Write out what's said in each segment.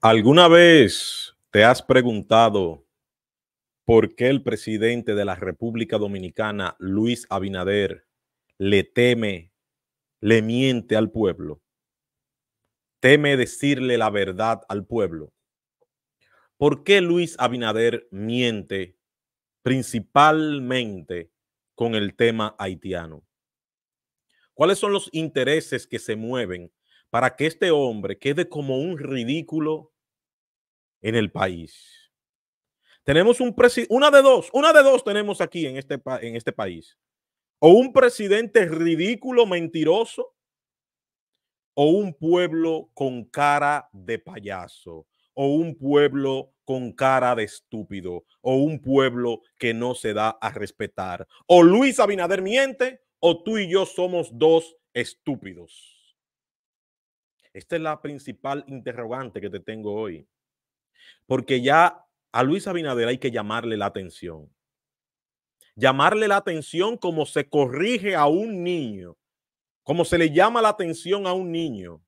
¿Alguna vez te has preguntado por qué el presidente de la República Dominicana, Luis Abinader, le teme, le miente al pueblo? Teme decirle la verdad al pueblo. ¿Por qué Luis Abinader miente principalmente con el tema haitiano? ¿Cuáles son los intereses que se mueven para que este hombre quede como un ridículo en el país. Tenemos un presidente, una de dos, una de dos tenemos aquí en este, en este país. O un presidente ridículo, mentiroso, o un pueblo con cara de payaso, o un pueblo con cara de estúpido, o un pueblo que no se da a respetar. O Luis Abinader miente, o tú y yo somos dos estúpidos. Esta es la principal interrogante que te tengo hoy. Porque ya a Luis Abinader hay que llamarle la atención. Llamarle la atención como se corrige a un niño, como se le llama la atención a un niño.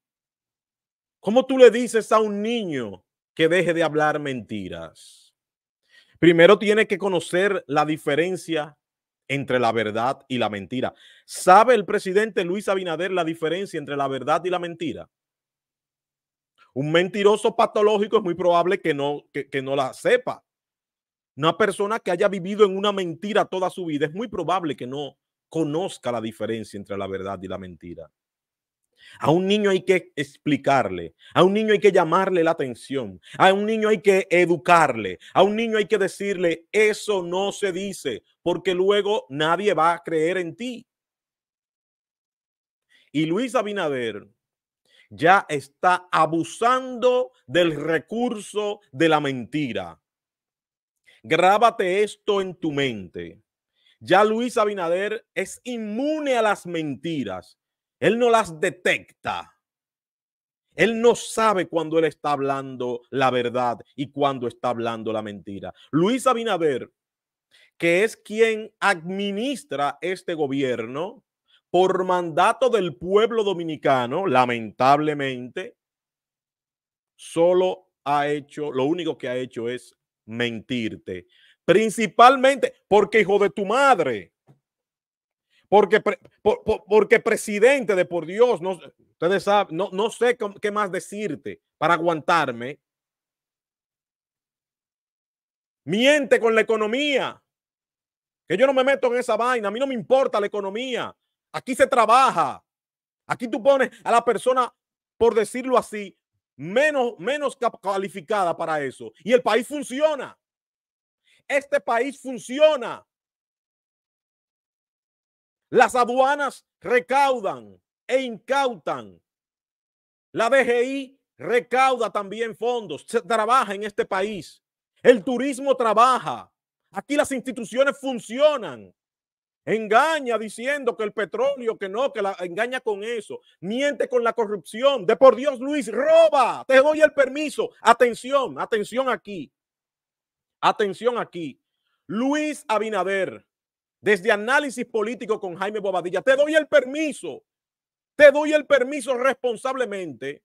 ¿Cómo tú le dices a un niño que deje de hablar mentiras? Primero tiene que conocer la diferencia entre la verdad y la mentira. ¿Sabe el presidente Luis Abinader la diferencia entre la verdad y la mentira? Un mentiroso patológico es muy probable que no, que, no la sepa. Una persona que haya vivido en una mentira toda su vida es muy probable que no conozca la diferencia entre la verdad y la mentira. A un niño hay que explicarle, a un niño hay que llamarle la atención, a un niño hay que educarle, a un niño hay que decirle, eso no se dice, porque luego nadie va a creer en ti. Y Luis Abinader ya está abusando del recurso de la mentira. Grábate esto en tu mente. Ya Luis Abinader es inmune a las mentiras. Él no las detecta. Él no sabe cuando él está hablando la verdad y cuando está hablando la mentira. Luis Abinader, que es quien administra este gobierno, por mandato del pueblo dominicano, lamentablemente, solo ha hecho, lo único que ha hecho es mentirte. Principalmente porque hijo de tu madre. Porque, porque presidente de por Dios, no, ustedes no, no sé qué más decirte para aguantarme. Miente con la economía. Que yo no me meto en esa vaina, a mí no me importa la economía. Aquí se trabaja. Aquí tú pones a la persona, por decirlo así, menos, menos calificada para eso. Y el país funciona. Este país funciona. Las aduanas recaudan e incautan. La DGI recauda también fondos. Se trabaja en este país. El turismo trabaja. Aquí las instituciones funcionan. Engaña diciendo que el petróleo, que no, que la engaña con eso. Miente con la corrupción. De por Dios, Luis, roba. Te doy el permiso. Atención, atención aquí. Atención aquí. Luis Abinader, desde análisis político con Jaime Bobadilla, te doy el permiso. Te doy el permiso responsablemente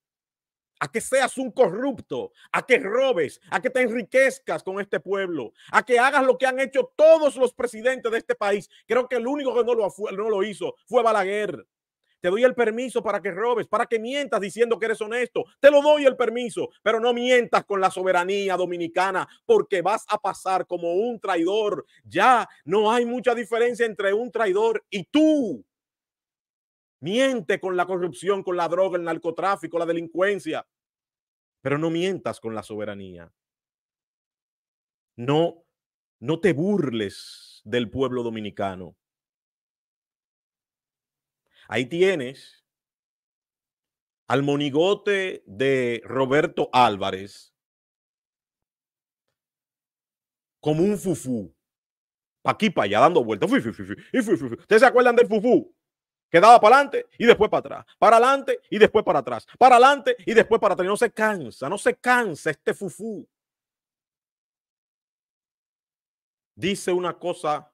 a que seas un corrupto, a que robes, a que te enriquezcas con este pueblo, a que hagas lo que han hecho todos los presidentes de este país. Creo que el único que no lo, no lo hizo fue Balaguer. Te doy el permiso para que robes, para que mientas diciendo que eres honesto. Te lo doy el permiso, pero no mientas con la soberanía dominicana porque vas a pasar como un traidor. Ya no hay mucha diferencia entre un traidor y tú. Miente con la corrupción, con la droga, el narcotráfico, la delincuencia, pero no mientas con la soberanía. No, no te burles del pueblo dominicano. Ahí tienes al monigote de Roberto Álvarez como un fufú. Pa' aquí, pa' allá, dando vueltas. Ustedes se acuerdan del fufú? Quedaba para adelante y después para atrás, para adelante y después para atrás, para adelante y después para atrás. no se cansa, no se cansa este fufú. Dice una cosa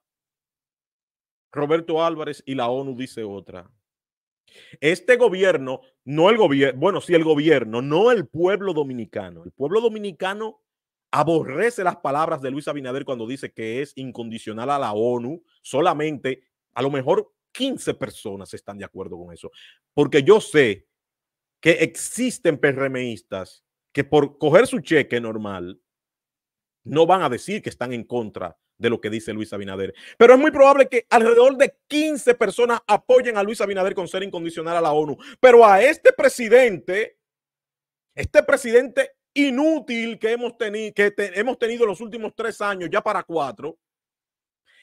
Roberto Álvarez y la ONU dice otra. Este gobierno, no el gobierno, bueno, sí el gobierno, no el pueblo dominicano. El pueblo dominicano aborrece las palabras de Luis Abinader cuando dice que es incondicional a la ONU, solamente a lo mejor 15 personas están de acuerdo con eso. Porque yo sé que existen PRMistas que por coger su cheque normal no van a decir que están en contra de lo que dice Luis Abinader. Pero es muy probable que alrededor de 15 personas apoyen a Luis Abinader con ser incondicional a la ONU. Pero a este presidente, este presidente inútil que hemos, tenido que hemos tenido los últimos tres años, ya para cuatro,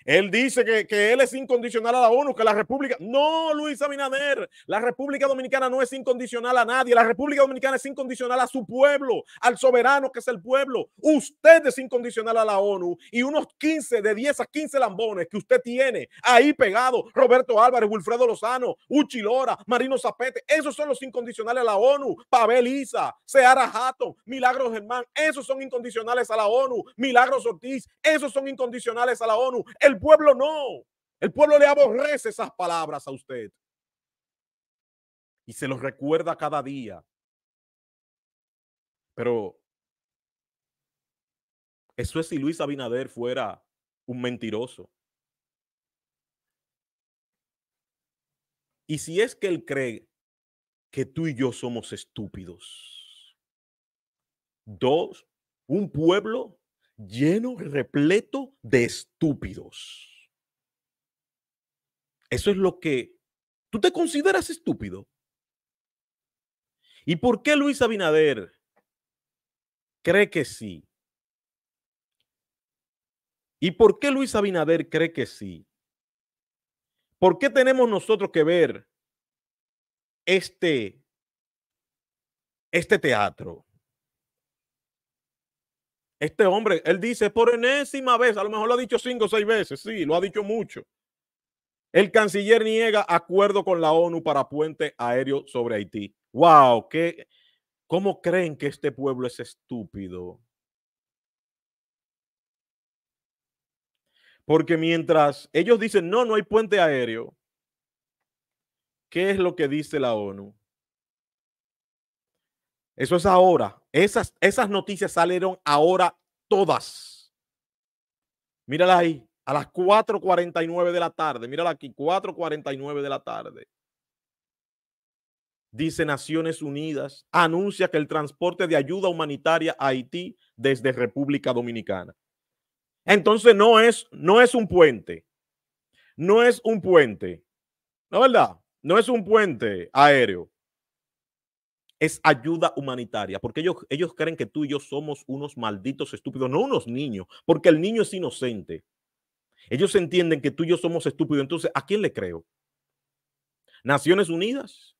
él dice que, él es incondicional a la ONU, que la República. No, Luis Abinader, la República Dominicana no es incondicional a nadie. La República Dominicana es incondicional a su pueblo, al soberano que es el pueblo. Usted es incondicional a la ONU y unos 15, de 10 a 15 lambones que usted tiene ahí pegado: Roberto Álvarez, Wilfredo Lozano, Uchilora, Marino Zapete. Esos son los incondicionales a la ONU. Pavel Isa, Seara Hatton, Milagros Germán. Esos son incondicionales a la ONU. Milagros Ortiz, esos son incondicionales a la ONU el pueblo no. El pueblo le aborrece esas palabras a usted. Y se los recuerda cada día. Pero eso es si Luis Abinader fuera un mentiroso. Y si es que él cree que tú y yo somos estúpidos. Dos, un pueblo lleno, repleto de estúpidos. Eso es lo que tú te consideras estúpido. ¿Y por qué Luis Abinader cree que sí? ¿Y por qué Luis Abinader cree que sí? ¿Por qué tenemos nosotros que ver este, este teatro? Este hombre, él dice por enésima vez, a lo mejor lo ha dicho cinco o seis veces, sí, lo ha dicho mucho. El canciller niega acuerdo con la ONU para puente aéreo sobre Haití. ¡Wow! ¿qué, ¿Cómo creen que este pueblo es estúpido? Porque mientras ellos dicen, no, no hay puente aéreo, ¿qué es lo que dice la ONU? Eso es ahora, esas, noticias salieron ahora todas. Mírala ahí, a las 4.49 de la tarde. Mírala aquí, 4.49 de la tarde. Dice Naciones Unidas, anuncia que el transporte de ayuda humanitaria a Haití desde República Dominicana. Entonces no es, no es un puente. No es un puente. ¿No verdad? No es un puente aéreo es ayuda humanitaria, porque ellos, ellos creen que tú y yo somos unos malditos estúpidos, no unos niños, porque el niño es inocente. Ellos entienden que tú y yo somos estúpidos, entonces, ¿a quién le creo? Naciones Unidas,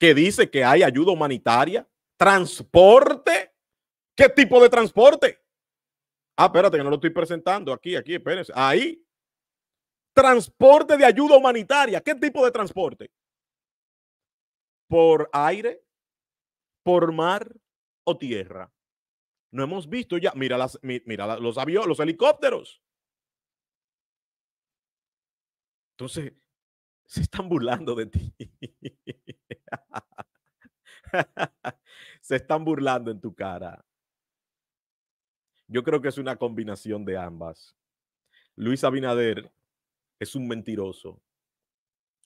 que dice que hay ayuda humanitaria, transporte. ¿Qué tipo de transporte? Ah, espérate, que no lo estoy presentando. Aquí, aquí, espérense. Ahí. Transporte de ayuda humanitaria. ¿Qué tipo de transporte? por aire, por mar o tierra. No hemos visto ya, mira, los aviones, los helicópteros. Entonces, se están burlando de ti. se están burlando en tu cara. Yo creo que es una combinación de ambas. Luis Abinader es un mentiroso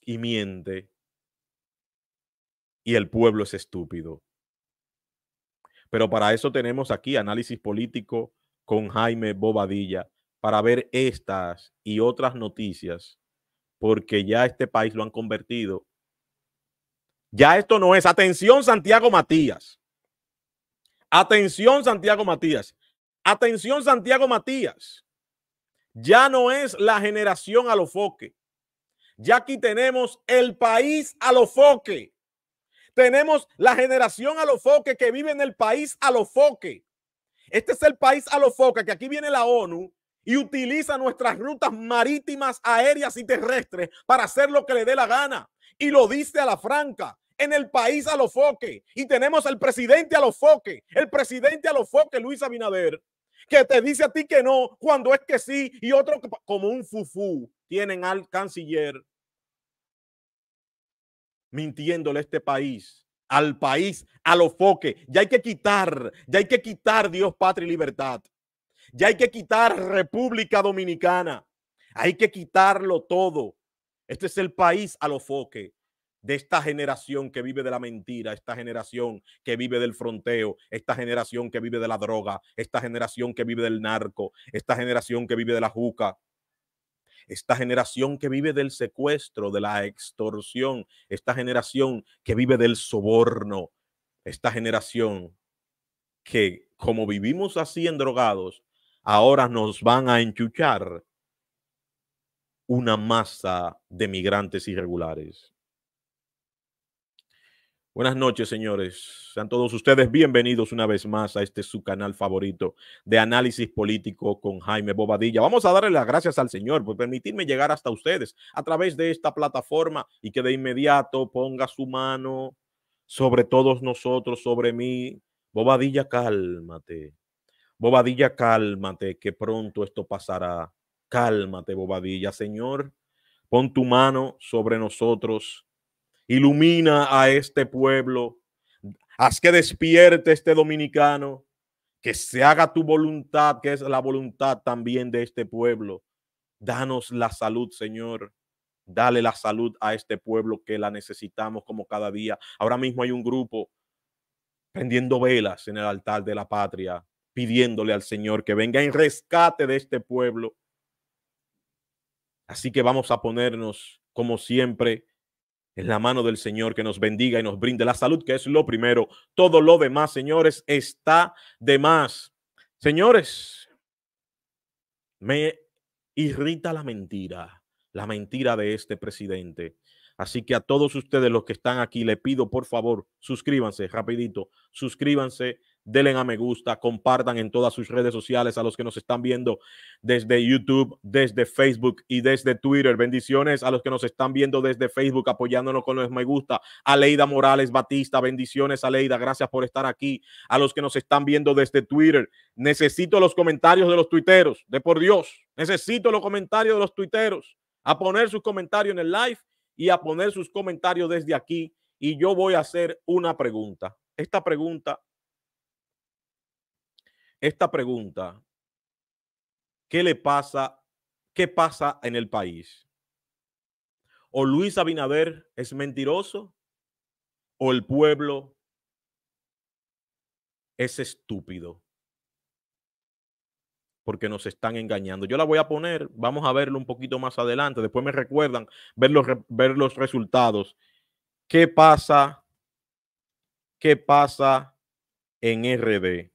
y miente y el pueblo es estúpido. Pero para eso tenemos aquí análisis político con Jaime Bobadilla para ver estas y otras noticias, porque ya este país lo han convertido. Ya esto no es. Atención, Santiago Matías. Atención, Santiago Matías. Atención, Santiago Matías. Ya no es la generación a lo foque. Ya aquí tenemos el país a lo foque. Tenemos la generación a los foques que vive en el país a los foques. Este es el país a los foques, que aquí viene la ONU y utiliza nuestras rutas marítimas, aéreas y terrestres para hacer lo que le dé la gana. Y lo dice a la franca en el país a los foques y tenemos el presidente a los foques, el presidente a los foques, Luis Abinader, que te dice a ti que no cuando es que sí y otro como un fufú tienen al canciller mintiéndole a este país, al país, a lo Ya hay que quitar, ya hay que quitar Dios, patria y libertad. Ya hay que quitar República Dominicana. Hay que quitarlo todo. Este es el país a lo de esta generación que vive de la mentira, esta generación que vive del fronteo, esta generación que vive de la droga, esta generación que vive del narco, esta generación que vive de la juca, esta generación que vive del secuestro, de la extorsión, esta generación que vive del soborno, esta generación que como vivimos así en drogados, ahora nos van a enchuchar una masa de migrantes irregulares. Buenas noches, señores. Sean todos ustedes bienvenidos una vez más a este su canal favorito de análisis político con Jaime Bobadilla. Vamos a darle las gracias al Señor por permitirme llegar hasta ustedes a través de esta plataforma y que de inmediato ponga su mano sobre todos nosotros, sobre mí. Bobadilla, cálmate. Bobadilla, cálmate, que pronto esto pasará. Cálmate, Bobadilla. Señor, pon tu mano sobre nosotros Ilumina a este pueblo. Haz que despierte este dominicano. Que se haga tu voluntad, que es la voluntad también de este pueblo. Danos la salud, Señor. Dale la salud a este pueblo que la necesitamos como cada día. Ahora mismo hay un grupo prendiendo velas en el altar de la patria, pidiéndole al Señor que venga en rescate de este pueblo. Así que vamos a ponernos, como siempre, en la mano del Señor que nos bendiga y nos brinde la salud, que es lo primero. Todo lo demás, señores, está de más. Señores, me irrita la mentira, la mentira de este presidente. Así que a todos ustedes los que están aquí, le pido por favor, suscríbanse rapidito, suscríbanse denle a me gusta, compartan en todas sus redes sociales a los que nos están viendo desde YouTube, desde Facebook y desde Twitter. Bendiciones a los que nos están viendo desde Facebook apoyándonos con los me gusta. Aleida Morales Batista, bendiciones a Aleida, gracias por estar aquí. A los que nos están viendo desde Twitter, necesito los comentarios de los tuiteros, de por Dios, necesito los comentarios de los tuiteros, a poner sus comentarios en el live y a poner sus comentarios desde aquí. Y yo voy a hacer una pregunta. Esta pregunta esta pregunta, ¿qué le pasa? ¿Qué pasa en el país? ¿O Luis Abinader es mentiroso? ¿O el pueblo es estúpido? porque nos están engañando. Yo la voy a poner, vamos a verlo un poquito más adelante, después me recuerdan ver los, ver los resultados. ¿Qué pasa? ¿Qué pasa en RD?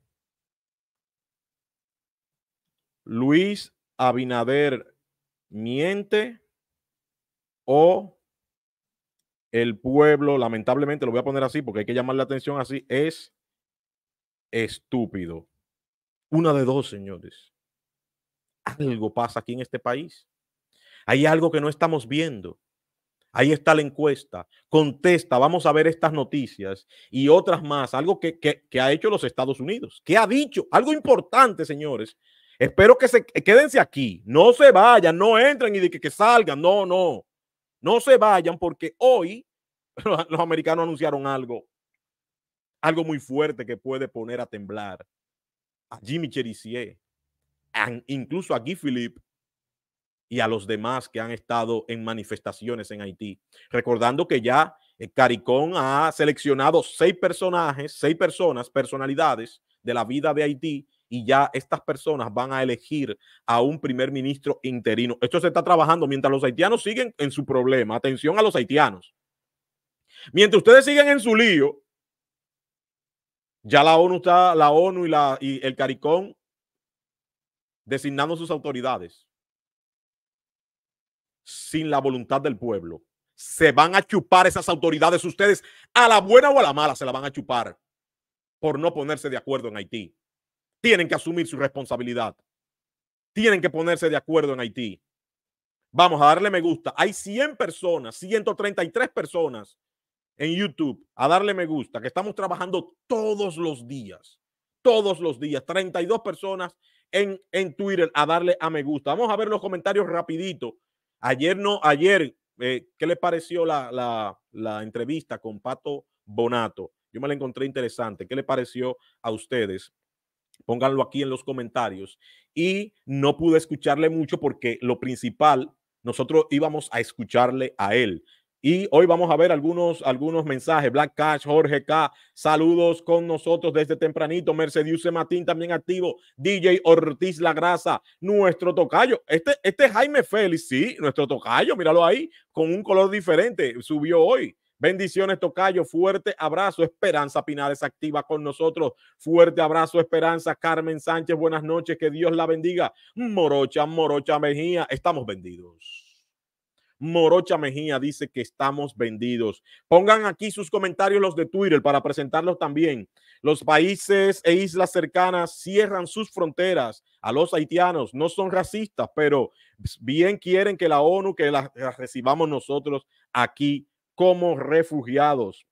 Luis Abinader miente o el pueblo, lamentablemente lo voy a poner así porque hay que llamar la atención así, es estúpido. Una de dos, señores. Algo pasa aquí en este país. Hay algo que no estamos viendo. Ahí está la encuesta. Contesta, vamos a ver estas noticias y otras más. Algo que, que ha hecho los Estados Unidos. ¿Qué ha dicho? Algo importante, señores, Espero que se quédense aquí, no se vayan, no entren y de que, salgan, no, no, no se vayan porque hoy los americanos anunciaron algo, algo muy fuerte que puede poner a temblar a Jimmy Cherissier, incluso a Guy Philippe y a los demás que han estado en manifestaciones en Haití. Recordando que ya eh, Caricón ha seleccionado seis personajes, seis personas, personalidades de la vida de Haití y ya estas personas van a elegir a un primer ministro interino. Esto se está trabajando mientras los haitianos siguen en su problema. Atención a los haitianos. Mientras ustedes siguen en su lío, ya la ONU está, la ONU y, el CARICOM designando sus autoridades sin la voluntad del pueblo. Se van a chupar esas autoridades ustedes, a la buena o a la mala se la van a chupar por no ponerse de acuerdo en Haití tienen que asumir su responsabilidad. Tienen que ponerse de acuerdo en Haití. Vamos a darle me gusta. Hay 100 personas, 133 personas en YouTube a darle me gusta, que estamos trabajando todos los días. Todos los días. 32 personas en, en Twitter a darle a me gusta. Vamos a ver los comentarios rapidito. Ayer no, ayer, eh, ¿qué les pareció la, la entrevista con Pato Bonato? Yo me la encontré interesante. ¿Qué le pareció a ustedes? Pónganlo aquí en los comentarios. Y no pude escucharle mucho porque lo principal, nosotros íbamos a escucharle a él. Y hoy vamos a ver algunos, algunos mensajes. Black Cash, Jorge K, saludos con nosotros desde tempranito. Mercedes Matín también activo. DJ Ortiz La Grasa, nuestro tocayo. Este, este Jaime Félix, sí, nuestro tocayo, míralo ahí, con un color diferente, subió hoy. Bendiciones, Tocayo. Fuerte abrazo. Esperanza Pinares activa con nosotros. Fuerte abrazo, Esperanza. Carmen Sánchez, buenas noches. Que Dios la bendiga. Morocha, Morocha Mejía. Estamos vendidos. Morocha Mejía dice que estamos vendidos. Pongan aquí sus comentarios los de Twitter para presentarlos también. Los países e islas cercanas cierran sus fronteras a los haitianos. No son racistas, pero bien quieren que la ONU, que la recibamos nosotros aquí como refugiados.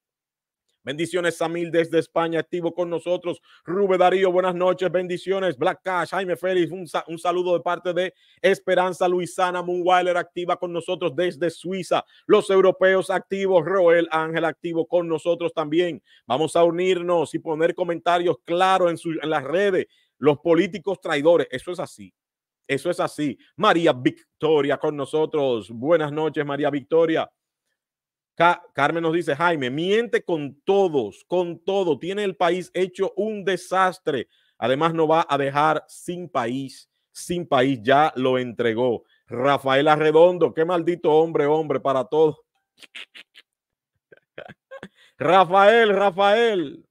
Bendiciones, Samil, desde España, activo con nosotros. Rube Darío, buenas noches, bendiciones. Black Cash, Jaime Félix, un, un saludo de parte de Esperanza Luisana Moonweiler, activa con nosotros desde Suiza. Los europeos activos, Roel Ángel, activo con nosotros también. Vamos a unirnos y poner comentarios claros en, en las redes. Los políticos traidores, eso es así. Eso es así. María Victoria con nosotros. Buenas noches, María Victoria. Carmen nos dice, Jaime, miente con todos, con todo. Tiene el país hecho un desastre. Además, no va a dejar sin país, sin país. Ya lo entregó. Rafael Arredondo, qué maldito hombre, hombre, para todos. Rafael, Rafael.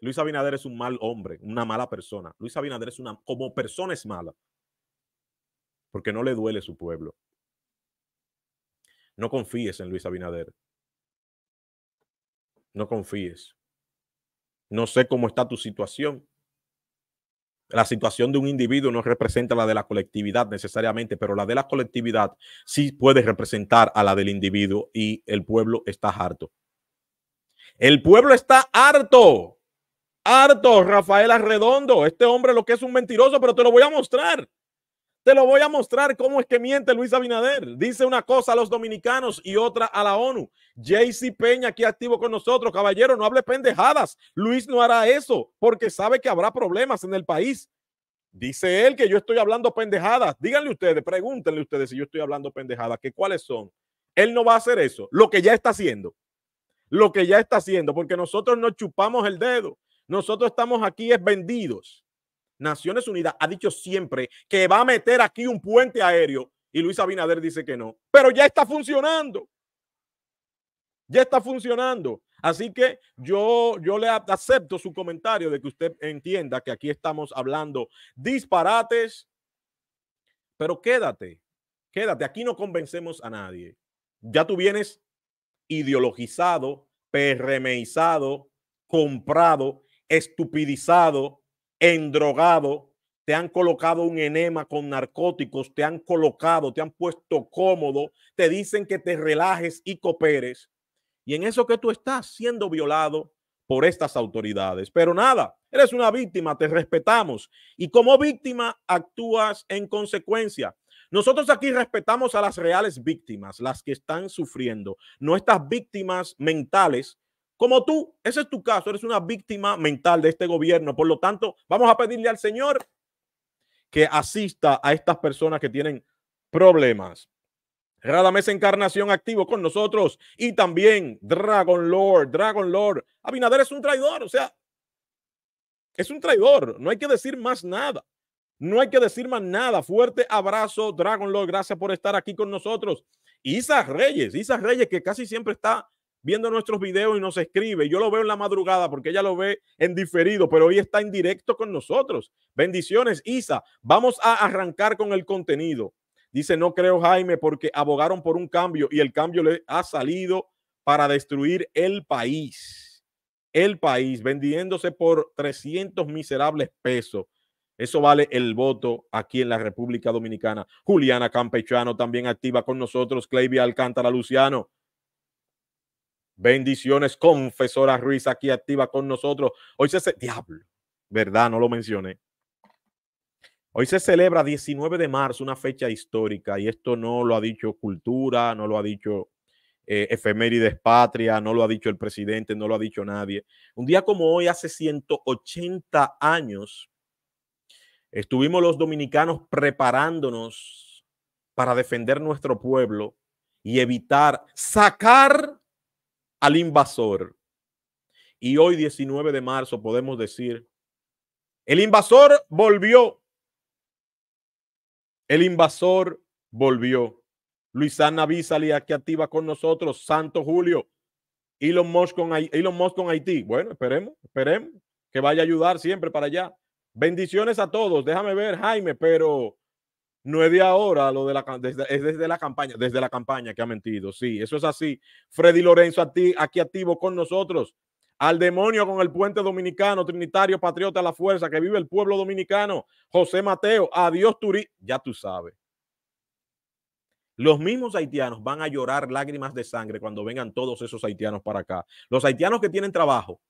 Luis Abinader es un mal hombre, una mala persona. Luis Abinader es una, como persona es mala, porque no le duele su pueblo. No confíes en Luis Abinader. No confíes. No sé cómo está tu situación. La situación de un individuo no representa la de la colectividad necesariamente, pero la de la colectividad sí puede representar a la del individuo y el pueblo está harto. El pueblo está harto. Harto, Rafael Arredondo. Este hombre lo que es un mentiroso, pero te lo voy a mostrar. Te lo voy a mostrar cómo es que miente Luis Abinader. Dice una cosa a los dominicanos y otra a la ONU. JC Peña aquí activo con nosotros. Caballero, no hable pendejadas. Luis no hará eso porque sabe que habrá problemas en el país. Dice él que yo estoy hablando pendejadas. Díganle ustedes, pregúntenle ustedes si yo estoy hablando pendejadas, que cuáles son. Él no va a hacer eso, lo que ya está haciendo. Lo que ya está haciendo, porque nosotros no chupamos el dedo. Nosotros estamos aquí es vendidos Naciones Unidas ha dicho siempre que va a meter aquí un puente aéreo y Luis Abinader dice que no. Pero ya está funcionando. Ya está funcionando. Así que yo, yo le acepto su comentario de que usted entienda que aquí estamos hablando disparates, pero quédate, quédate, aquí no convencemos a nadie. Ya tú vienes ideologizado, perremeizado, comprado, estupidizado, endrogado, te han colocado un enema con narcóticos, te han colocado, te han puesto cómodo, te dicen que te relajes y cooperes. Y en eso que tú estás siendo violado por estas autoridades. Pero nada, eres una víctima, te respetamos. Y como víctima actúas en consecuencia. Nosotros aquí respetamos a las reales víctimas, las que están sufriendo, no estas víctimas mentales como tú, ese es tu caso, eres una víctima mental de este gobierno. Por lo tanto, vamos a pedirle al Señor que asista a estas personas que tienen problemas. Radamés Encarnación activo con nosotros y también Dragon Lord, Dragon Lord. Abinader es un traidor, o sea, es un traidor, no hay que decir más nada. No hay que decir más nada. Fuerte abrazo, Dragon Lord. Gracias por estar aquí con nosotros. Isa Reyes, Isa Reyes, que casi siempre está viendo nuestros videos y nos escribe. Yo lo veo en la madrugada porque ella lo ve en diferido, pero hoy está en directo con nosotros. Bendiciones, Isa. Vamos a arrancar con el contenido. Dice, no creo, Jaime, porque abogaron por un cambio y el cambio le ha salido para destruir el país. El país, vendiéndose por 300 miserables pesos. Eso vale el voto aquí en la República Dominicana. Juliana Campechano también activa con nosotros. clay Alcántara Luciano. Bendiciones, confesora Ruiz, aquí activa con nosotros. Hoy se, celebra, diablo, verdad, no lo mencioné. Hoy se celebra 19 de marzo, una fecha histórica, y esto no lo ha dicho cultura, no lo ha dicho eh, efemérides patria, no lo ha dicho el presidente, no lo ha dicho nadie. Un día como hoy, hace 180 años, estuvimos los dominicanos preparándonos para defender nuestro pueblo y evitar sacar al invasor. Y hoy, 19 de marzo, podemos decir, el invasor volvió. El invasor volvió. Luisana Vizalía aquí activa con nosotros. Santo Julio. Elon Musk, con, Elon Musk con Haití. Bueno, esperemos, esperemos que vaya a ayudar siempre para allá. Bendiciones a todos. Déjame ver, Jaime, pero no es de ahora, lo de la, desde, es desde la campaña, desde la campaña que ha mentido. Sí, eso es así. Freddy Lorenzo aquí, activo con nosotros. Al demonio con el puente dominicano, Trinitario, Patriota, a la fuerza, que vive el pueblo dominicano. José Mateo, adiós Turí. Ya tú sabes. Los mismos haitianos van a llorar lágrimas de sangre cuando vengan todos esos haitianos para acá. Los haitianos que tienen trabajo,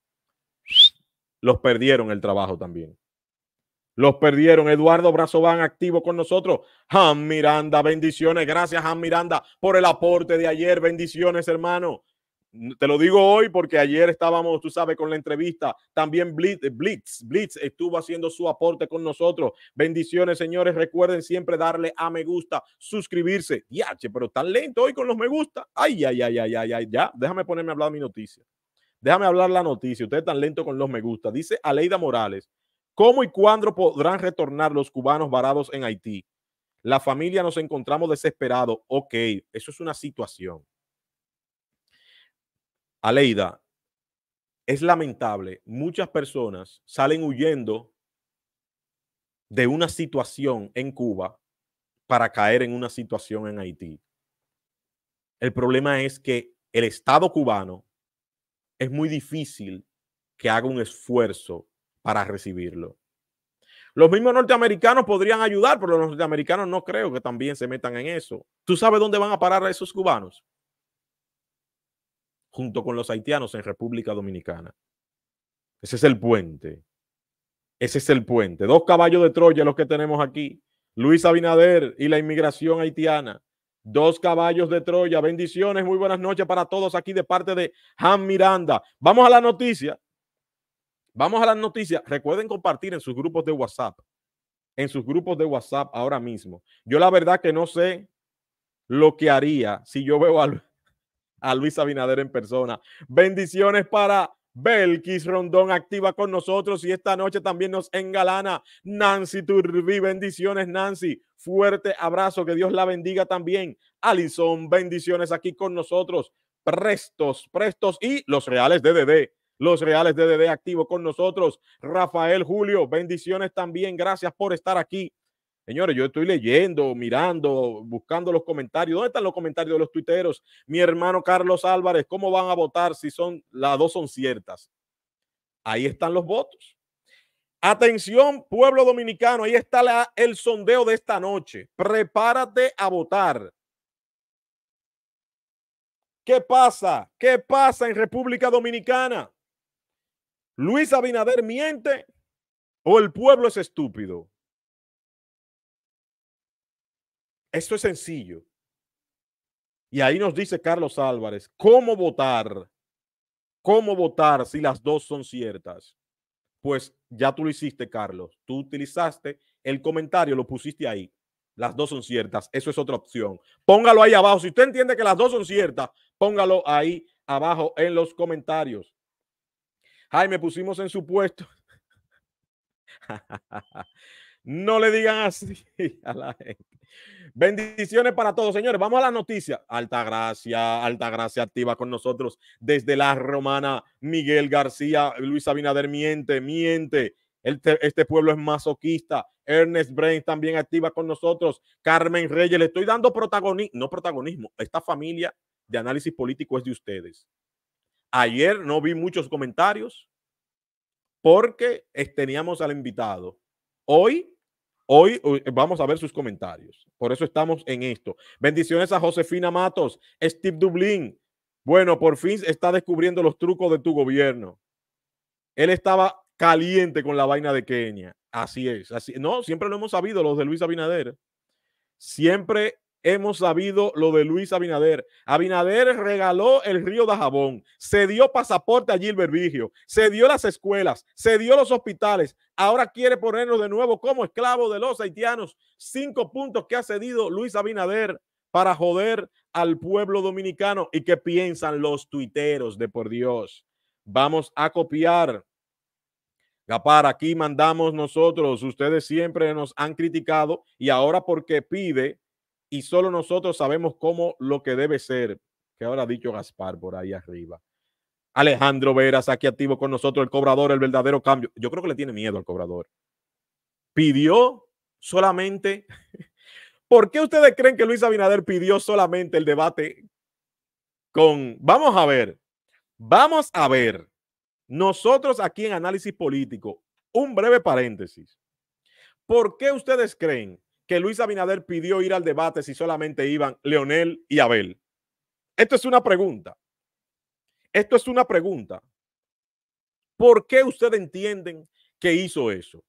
los perdieron el trabajo también. Los perdieron. Eduardo van activo con nosotros. Jan Miranda, bendiciones. Gracias, Han Miranda, por el aporte de ayer. Bendiciones, hermano. Mm, te lo digo hoy porque ayer estábamos, tú sabes, con la entrevista. También eh, Blitz, Blitz, estuvo haciendo su aporte con nosotros. Bendiciones, señores. Recuerden siempre darle a me gusta, suscribirse. Yache, pero tan lento hoy con los me gusta. Ay, ay, ay, ay, ay, ay. Ya, déjame ponerme a hablar mi noticia. Déjame hablar la noticia. Ustedes tan lento con los me gusta. Dice Aleida Morales. ¿Cómo y cuándo podrán retornar los cubanos varados en Haití? La familia nos encontramos desesperados. Ok, eso es una situación. Aleida, es lamentable. Muchas personas salen huyendo de una situación en Cuba para caer en una situación en Haití. El problema es que el Estado cubano es muy difícil que haga un esfuerzo para recibirlo. Los mismos norteamericanos podrían ayudar, pero los norteamericanos no creo que también se metan en eso. ¿Tú sabes dónde van a parar a esos cubanos? Junto con los haitianos en República Dominicana. Ese es el puente. Ese es el puente. Dos caballos de Troya los que tenemos aquí. Luis Abinader y la inmigración haitiana. Dos caballos de Troya. Bendiciones, muy buenas noches para todos aquí de parte de Han Miranda. Vamos a la noticia. Vamos a las noticias. Recuerden compartir en sus grupos de WhatsApp. En sus grupos de WhatsApp ahora mismo. Yo la verdad que no sé lo que haría si yo veo a, a Luis Abinader en persona. Bendiciones para Belkis Rondón activa con nosotros y esta noche también nos engalana Nancy Turbi. Bendiciones, Nancy. Fuerte abrazo, que Dios la bendiga también. Alison, bendiciones aquí con nosotros. Prestos, prestos y los reales de DD los Reales de DD activo con nosotros. Rafael Julio, bendiciones también. Gracias por estar aquí. Señores, yo estoy leyendo, mirando, buscando los comentarios. ¿Dónde están los comentarios de los tuiteros? Mi hermano Carlos Álvarez, ¿cómo van a votar si son las dos son ciertas? Ahí están los votos. Atención, pueblo dominicano, ahí está el sondeo de esta noche. Prepárate a votar. ¿Qué pasa? ¿Qué pasa en República Dominicana? Luis Abinader miente o el pueblo es estúpido. Esto es sencillo. Y ahí nos dice Carlos Álvarez, ¿cómo votar? ¿Cómo votar si las dos son ciertas? Pues ya tú lo hiciste, Carlos. Tú utilizaste el comentario, lo pusiste ahí. Las dos son ciertas. Eso es otra opción. Póngalo ahí abajo. Si usted entiende que las dos son ciertas, póngalo ahí abajo en los comentarios. Ay, me pusimos en su puesto. no le digan así a la gente. Bendiciones para todos, señores. Vamos a la noticia. Alta gracia, Alta Gracia activa con nosotros desde la romana. Miguel García, Luis Abinader miente, miente. Este, este pueblo es masoquista. Ernest Brain también activa con nosotros. Carmen Reyes, le estoy dando protagonismo, no protagonismo. Esta familia de análisis político es de ustedes. Ayer no vi muchos comentarios porque eh, teníamos al invitado. Hoy, hoy, eh, vamos a ver sus comentarios. Por eso estamos en esto. Bendiciones a Josefina Matos, Steve Dublín. Bueno, por fin está descubriendo los trucos de tu gobierno. Él estaba caliente con la vaina de Kenia. Así es. Así, no, siempre lo hemos sabido los de Luis Abinader. Siempre hemos sabido lo de Luis Abinader. Abinader regaló el río de Jabón, se dio pasaporte a Gilbert Vigio, se dio las escuelas, se dio los hospitales. Ahora quiere ponernos de nuevo como esclavo de los haitianos. Cinco puntos que ha cedido Luis Abinader para joder al pueblo dominicano. ¿Y qué piensan los tuiteros de por Dios? Vamos a copiar. para aquí mandamos nosotros. Ustedes siempre nos han criticado y ahora porque pide y solo nosotros sabemos cómo lo que debe ser, que ahora ha dicho Gaspar por ahí arriba. Alejandro Veras, aquí activo con nosotros, el cobrador, el verdadero cambio. Yo creo que le tiene miedo al cobrador. Pidió solamente. ¿Por qué ustedes creen que Luis Abinader pidió solamente el debate con. Vamos a ver, vamos a ver. Nosotros aquí en Análisis Político, un breve paréntesis. ¿Por qué ustedes creen que Luis Abinader pidió ir al debate si solamente iban Leonel y Abel? Esto es una pregunta. Esto es una pregunta. ¿Por qué ustedes entienden que hizo eso?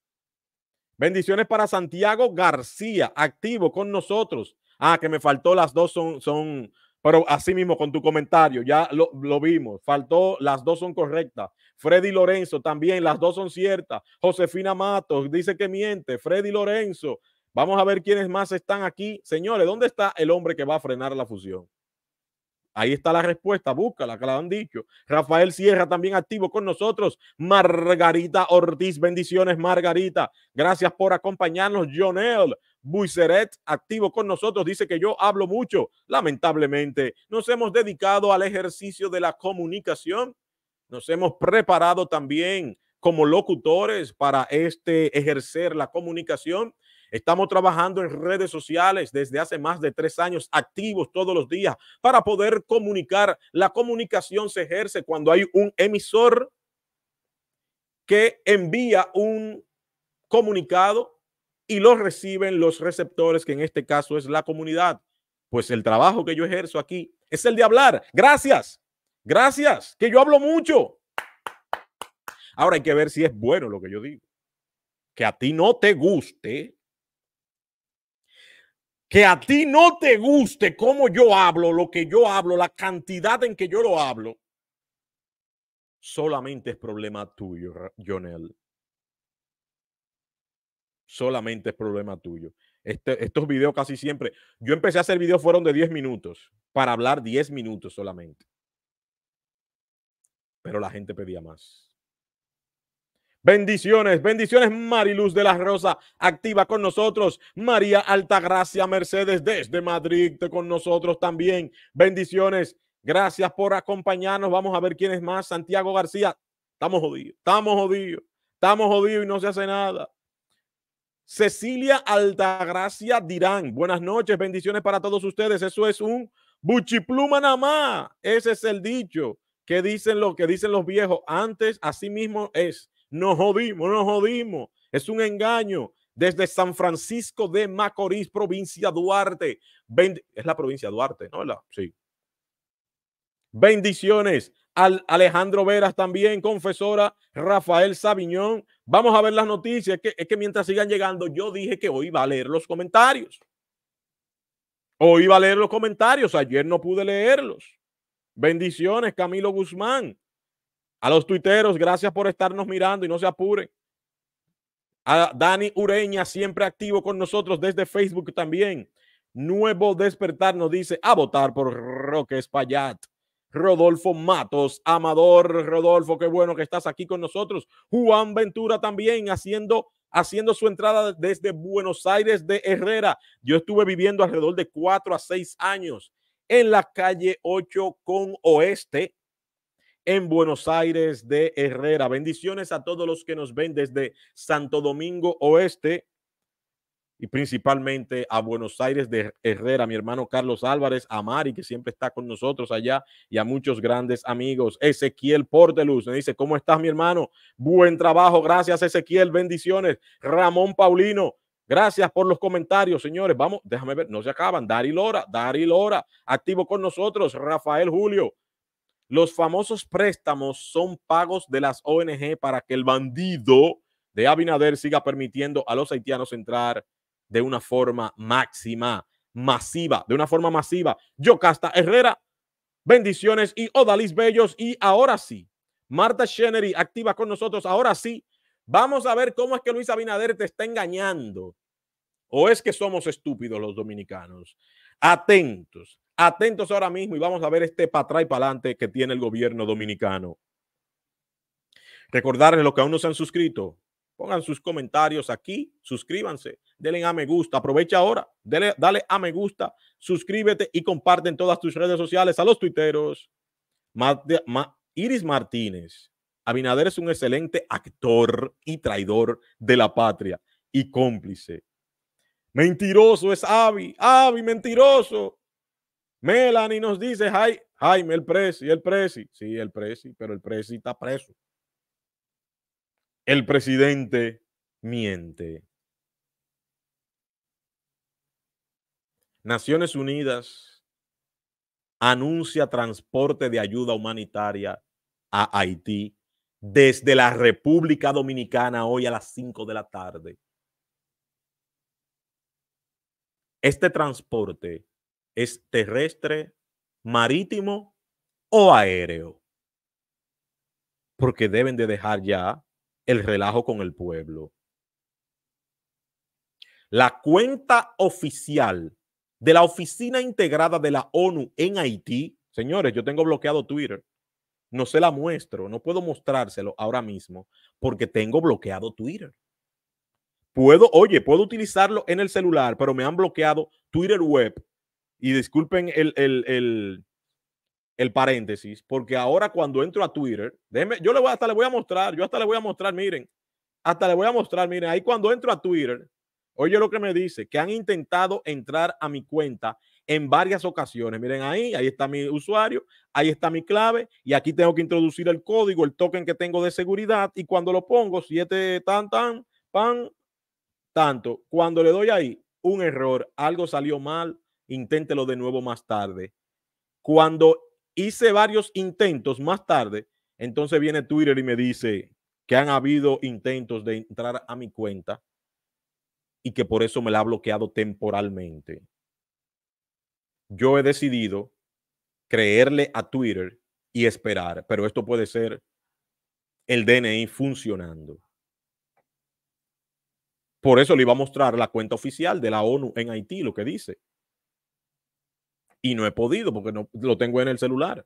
Bendiciones para Santiago García, activo con nosotros. Ah, que me faltó las dos son, son pero así mismo con tu comentario, ya lo, lo, vimos, faltó, las dos son correctas. Freddy Lorenzo también, las dos son ciertas. Josefina Matos dice que miente, Freddy Lorenzo, Vamos a ver quiénes más están aquí. Señores, ¿dónde está el hombre que va a frenar la fusión? Ahí está la respuesta, búscala, que la han dicho. Rafael Sierra también activo con nosotros. Margarita Ortiz, bendiciones, Margarita. Gracias por acompañarnos. Jonel Buiseret, activo con nosotros, dice que yo hablo mucho. Lamentablemente, nos hemos dedicado al ejercicio de la comunicación. Nos hemos preparado también como locutores para este ejercer la comunicación Estamos trabajando en redes sociales desde hace más de tres años, activos todos los días, para poder comunicar. La comunicación se ejerce cuando hay un emisor que envía un comunicado y lo reciben los receptores, que en este caso es la comunidad. Pues el trabajo que yo ejerzo aquí es el de hablar. Gracias, gracias, que yo hablo mucho. Ahora hay que ver si es bueno lo que yo digo. Que a ti no te guste, que a ti no te guste cómo yo hablo, lo que yo hablo, la cantidad en que yo lo hablo, solamente es problema tuyo, Jonel. Solamente es problema tuyo. Este, estos videos casi siempre, yo empecé a hacer videos fueron de 10 minutos, para hablar 10 minutos solamente. Pero la gente pedía más. Bendiciones, bendiciones Mariluz de la Rosa, activa con nosotros. María Altagracia Mercedes desde Madrid, con nosotros también. Bendiciones, gracias por acompañarnos. Vamos a ver quién es más. Santiago García, estamos jodidos, estamos jodidos, estamos jodidos y no se hace nada. Cecilia Altagracia Dirán, buenas noches, bendiciones para todos ustedes. Eso es un buchipluma nada más. Ese es el dicho que dicen, lo que dicen los viejos. Antes, así mismo es. Nos jodimos, nos jodimos. Es un engaño. Desde San Francisco de Macorís, provincia Duarte. es la provincia Duarte, ¿no? Sí. Bendiciones al Alejandro Veras también, confesora Rafael Sabiñón. Vamos a ver las noticias. que, es que mientras sigan llegando, yo dije que hoy iba a leer los comentarios. Hoy iba a leer los comentarios. Ayer no pude leerlos. Bendiciones, Camilo Guzmán. A los tuiteros, gracias por estarnos mirando y no se apuren. A Dani Ureña, siempre activo con nosotros desde Facebook también. Nuevo Despertar nos dice a votar por Roque Espaillat. Rodolfo Matos, Amador Rodolfo, qué bueno que estás aquí con nosotros. Juan Ventura también haciendo, haciendo su entrada desde Buenos Aires de Herrera. Yo estuve viviendo alrededor de cuatro a seis años en la calle 8 con Oeste en Buenos Aires de Herrera. Bendiciones a todos los que nos ven desde Santo Domingo Oeste y principalmente a Buenos Aires de Herrera, mi hermano Carlos Álvarez, a Mari, que siempre está con nosotros allá, y a muchos grandes amigos. Ezequiel Porteluz me dice, ¿cómo estás, mi hermano? Buen trabajo, gracias Ezequiel, bendiciones. Ramón Paulino, Gracias por los comentarios, señores. Vamos, déjame ver, no se acaban. Dari Lora, Dari Lora, activo con nosotros. Rafael Julio, los famosos préstamos son pagos de las ONG para que el bandido de Abinader siga permitiendo a los haitianos entrar de una forma máxima, masiva, de una forma masiva. Yocasta Herrera, bendiciones y Odalis Bellos. Y ahora sí, Marta Schenery activa con nosotros. Ahora sí, vamos a ver cómo es que Luis Abinader te está engañando. ¿O es que somos estúpidos los dominicanos? Atentos. Atentos ahora mismo y vamos a ver este para atrás y para adelante que tiene el gobierno dominicano. Recordarles los que aún no se han suscrito, pongan sus comentarios aquí, suscríbanse, denle a me gusta, aprovecha ahora, dale a me gusta, suscríbete y comparte en todas tus redes sociales a los tuiteros. Iris Martínez, Abinader es un excelente actor y traidor de la patria y cómplice. Mentiroso es Avi, Avi, mentiroso. Melanie nos dice, Jaime, el presi, el presi. Sí, el presi, pero el presi está preso. El presidente miente. Naciones Unidas anuncia transporte de ayuda humanitaria a Haití desde la República Dominicana hoy a las 5 de la tarde. Este transporte es terrestre, marítimo o aéreo. Porque deben de dejar ya el relajo con el pueblo. La cuenta oficial de la Oficina Integrada de la ONU en Haití, señores, yo tengo bloqueado Twitter, no se la muestro, no puedo mostrárselo ahora mismo porque tengo bloqueado Twitter. Puedo, oye, puedo utilizarlo en el celular, pero me han bloqueado Twitter web y disculpen el, paréntesis, porque ahora cuando entro a Twitter, déjeme, yo le voy hasta le voy a mostrar, yo hasta le voy a mostrar, miren, hasta le voy a mostrar, miren, ahí cuando entro a Twitter, oye lo que me dice, que han intentado entrar a mi cuenta en varias ocasiones. Miren ahí, ahí está mi usuario, ahí está mi clave y aquí tengo que introducir el código, el token que tengo de seguridad y cuando lo pongo, siete tan tan pan tanto, cuando le doy ahí, un error, algo salió mal, inténtelo de nuevo más tarde. Cuando hice varios intentos más tarde, entonces viene Twitter y me dice que han habido intentos de entrar a mi cuenta y que por eso me la ha bloqueado temporalmente. Yo he decidido creerle a Twitter y esperar, pero esto puede ser el DNI funcionando. Por eso le iba a mostrar la cuenta oficial de la ONU en Haití, lo que dice y no he podido porque no lo tengo en el celular.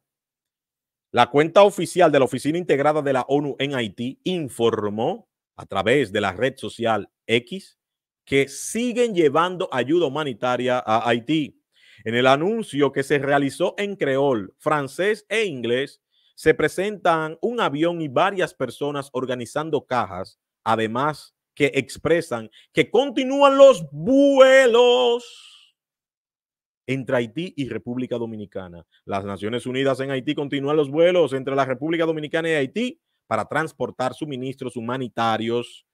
La cuenta oficial de la Oficina Integrada de la ONU en Haití informó a través de la red social X que siguen llevando ayuda humanitaria a Haití. En el anuncio que se realizó en creol, francés e inglés, se presentan un avión y varias personas organizando cajas, además que expresan que continúan los vuelos entre Haití y República Dominicana. Las Naciones Unidas en Haití continúan los vuelos entre la República Dominicana y Haití para transportar suministros humanitarios.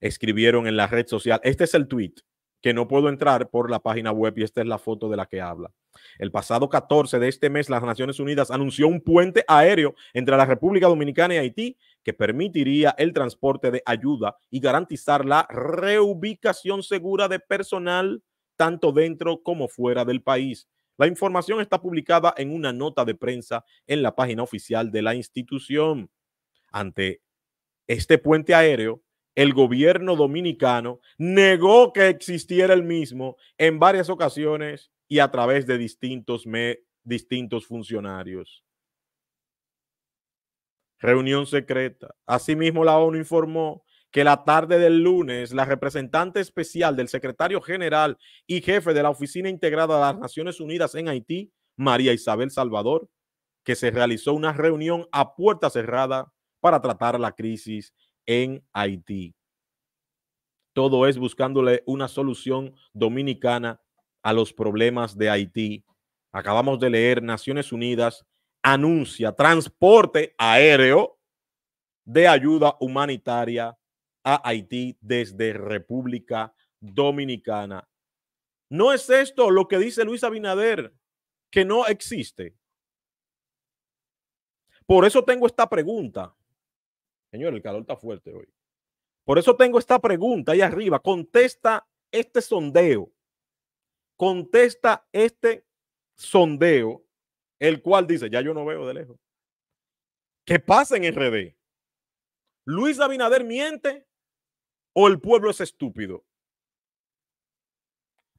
Escribieron en la red social. Este es el tweet que no puedo entrar por la página web y esta es la foto de la que habla. El pasado 14 de este mes, las Naciones Unidas anunció un puente aéreo entre la República Dominicana y Haití que permitiría el transporte de ayuda y garantizar la reubicación segura de personal tanto dentro como fuera del país. La información está publicada en una nota de prensa en la página oficial de la institución. Ante este puente aéreo, el gobierno dominicano negó que existiera el mismo en varias ocasiones y a través de distintos, distintos funcionarios. Reunión secreta. Asimismo, la ONU informó que la tarde del lunes la representante especial del secretario general y jefe de la Oficina Integrada de las Naciones Unidas en Haití, María Isabel Salvador, que se realizó una reunión a puerta cerrada para tratar la crisis en Haití. Todo es buscándole una solución dominicana a los problemas de Haití. Acabamos de leer, Naciones Unidas anuncia transporte aéreo de ayuda humanitaria Haití desde República Dominicana. ¿No es esto lo que dice Luis Abinader, que no existe? Por eso tengo esta pregunta. Señor, el calor está fuerte hoy. Por eso tengo esta pregunta ahí arriba. Contesta este sondeo. Contesta este sondeo, el cual dice, ya yo no veo de lejos. ¿Qué pasa en RD? Luis Abinader miente o el pueblo es estúpido?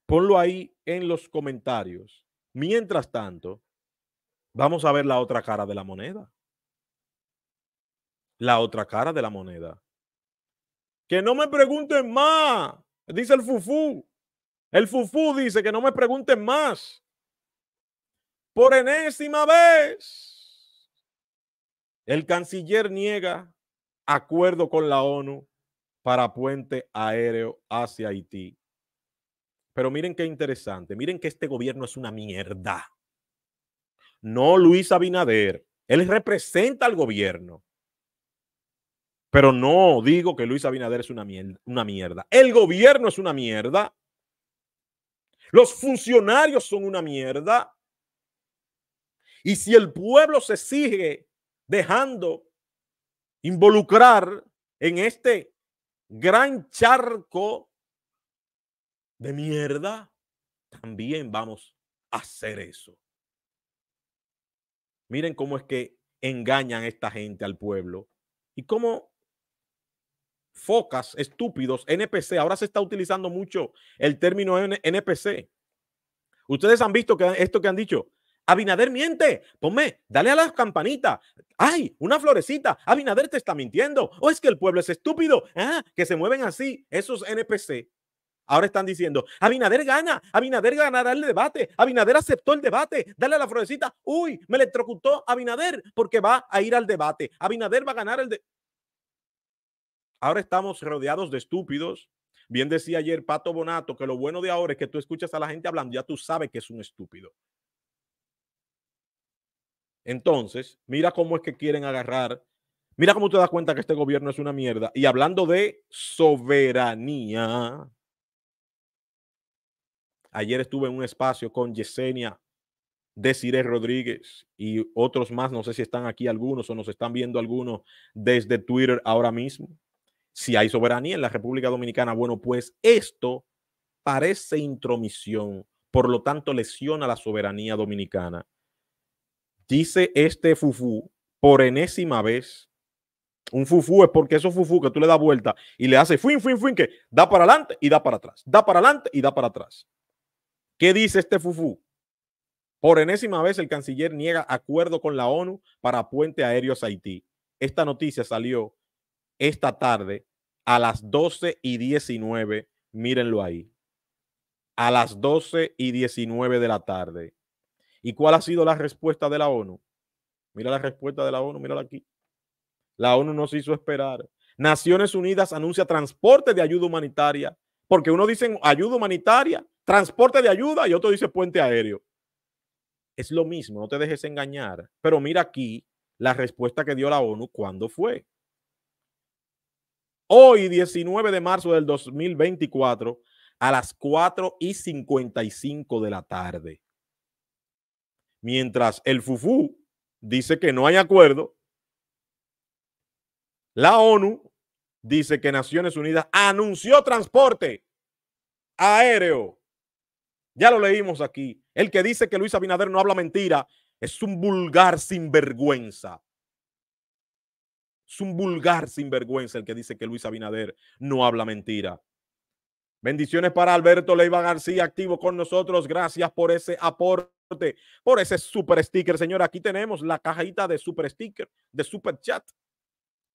Ponlo ahí en los comentarios. Mientras tanto, vamos a ver la otra cara de la moneda. La otra cara de la moneda. Que no me pregunten más, dice el Fufú. El Fufú dice que no me pregunten más. Por enésima vez, el canciller niega acuerdo con la ONU para puente aéreo hacia Haití. Pero miren qué interesante, miren que este gobierno es una mierda. No Luis Abinader, él representa al gobierno. Pero no digo que Luis Abinader es una mierda, una El gobierno es una mierda. Los funcionarios son una mierda. Y si el pueblo se sigue dejando involucrar en este gran charco de mierda, también vamos a hacer eso. Miren cómo es que engañan a esta gente al pueblo y cómo focas estúpidos, NPC, ahora se está utilizando mucho el término NPC. Ustedes han visto que esto que han dicho, Abinader miente, ponme, dale a las campanita. ay, una florecita, Abinader te está mintiendo, o oh, es que el pueblo es estúpido, ah, que se mueven así, esos NPC. Ahora están diciendo, Abinader gana, Abinader ganará el debate, Abinader aceptó el debate, dale a la florecita, uy, me electrocutó Abinader porque va a ir al debate, Abinader va a ganar el debate. Ahora estamos rodeados de estúpidos. Bien decía ayer Pato Bonato que lo bueno de ahora es que tú escuchas a la gente hablando, ya tú sabes que es un estúpido. Entonces, mira cómo es que quieren agarrar, mira cómo te das cuenta que este gobierno es una mierda. Y hablando de soberanía, ayer estuve en un espacio con Yesenia Desiree Rodríguez y otros más, no sé si están aquí algunos o nos están viendo algunos desde Twitter ahora mismo. Si hay soberanía en la República Dominicana, bueno, pues esto parece intromisión, por lo tanto lesiona la soberanía dominicana dice este fufú por enésima vez. Un fufú es porque esos fufú que tú le das vuelta y le haces fin, fin, fin, que da para adelante y da para atrás, da para adelante y da para atrás. ¿Qué dice este fufú? Por enésima vez el canciller niega acuerdo con la ONU para puente aéreo Haití. Esta noticia salió esta tarde a las 12 y 19. Mírenlo ahí. A las 12 y 19 de la tarde. ¿Y cuál ha sido la respuesta de la ONU? Mira la respuesta de la ONU, Mira aquí. La ONU nos hizo esperar. Naciones Unidas anuncia transporte de ayuda humanitaria, porque uno dice ayuda humanitaria, transporte de ayuda y otro dice puente aéreo. Es lo mismo, no te dejes engañar. Pero mira aquí la respuesta que dio la ONU cuando fue. Hoy, 19 de marzo del 2024, a las 4 y 55 de la tarde. Mientras el FUFU dice que no hay acuerdo, la ONU dice que Naciones Unidas anunció transporte aéreo. Ya lo leímos aquí. El que dice que Luis Abinader no habla mentira es un vulgar sinvergüenza. Es un vulgar sinvergüenza el que dice que Luis Abinader no habla mentira. Bendiciones para Alberto Leiva García, activo con nosotros. Gracias por ese aporte, por ese super sticker. Señor, aquí tenemos la cajita de super sticker, de super chat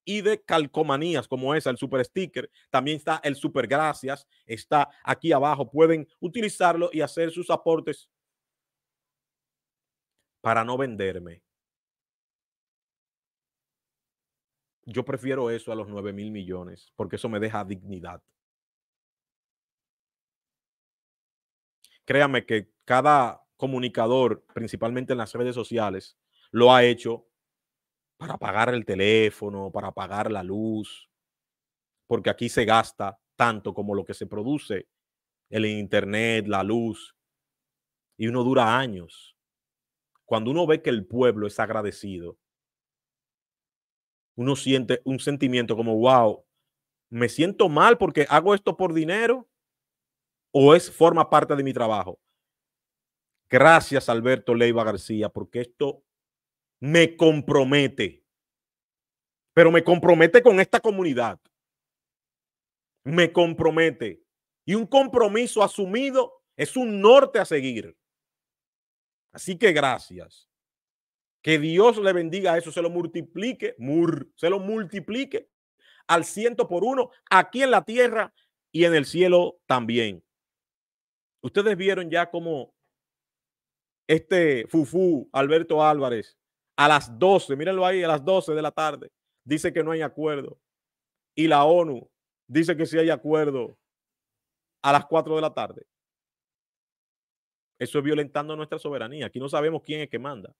y de calcomanías como esa, el super sticker. También está el super gracias, está aquí abajo. Pueden utilizarlo y hacer sus aportes para no venderme. Yo prefiero eso a los 9 mil millones porque eso me deja dignidad. créame que cada comunicador, principalmente en las redes sociales, lo ha hecho para pagar el teléfono, para pagar la luz, porque aquí se gasta tanto como lo que se produce, el internet, la luz, y uno dura años. Cuando uno ve que el pueblo es agradecido, uno siente un sentimiento como, wow, me siento mal porque hago esto por dinero, o es forma parte de mi trabajo. Gracias, Alberto Leiva García, porque esto me compromete. Pero me compromete con esta comunidad. Me compromete. Y un compromiso asumido es un norte a seguir. Así que gracias. Que Dios le bendiga eso, se lo multiplique, mur, se lo multiplique al ciento por uno aquí en la tierra y en el cielo también. Ustedes vieron ya cómo este Fufú Alberto Álvarez a las 12, mírenlo ahí, a las 12 de la tarde, dice que no hay acuerdo. Y la ONU dice que sí hay acuerdo a las 4 de la tarde. Eso es violentando nuestra soberanía. Aquí no sabemos quién es que manda.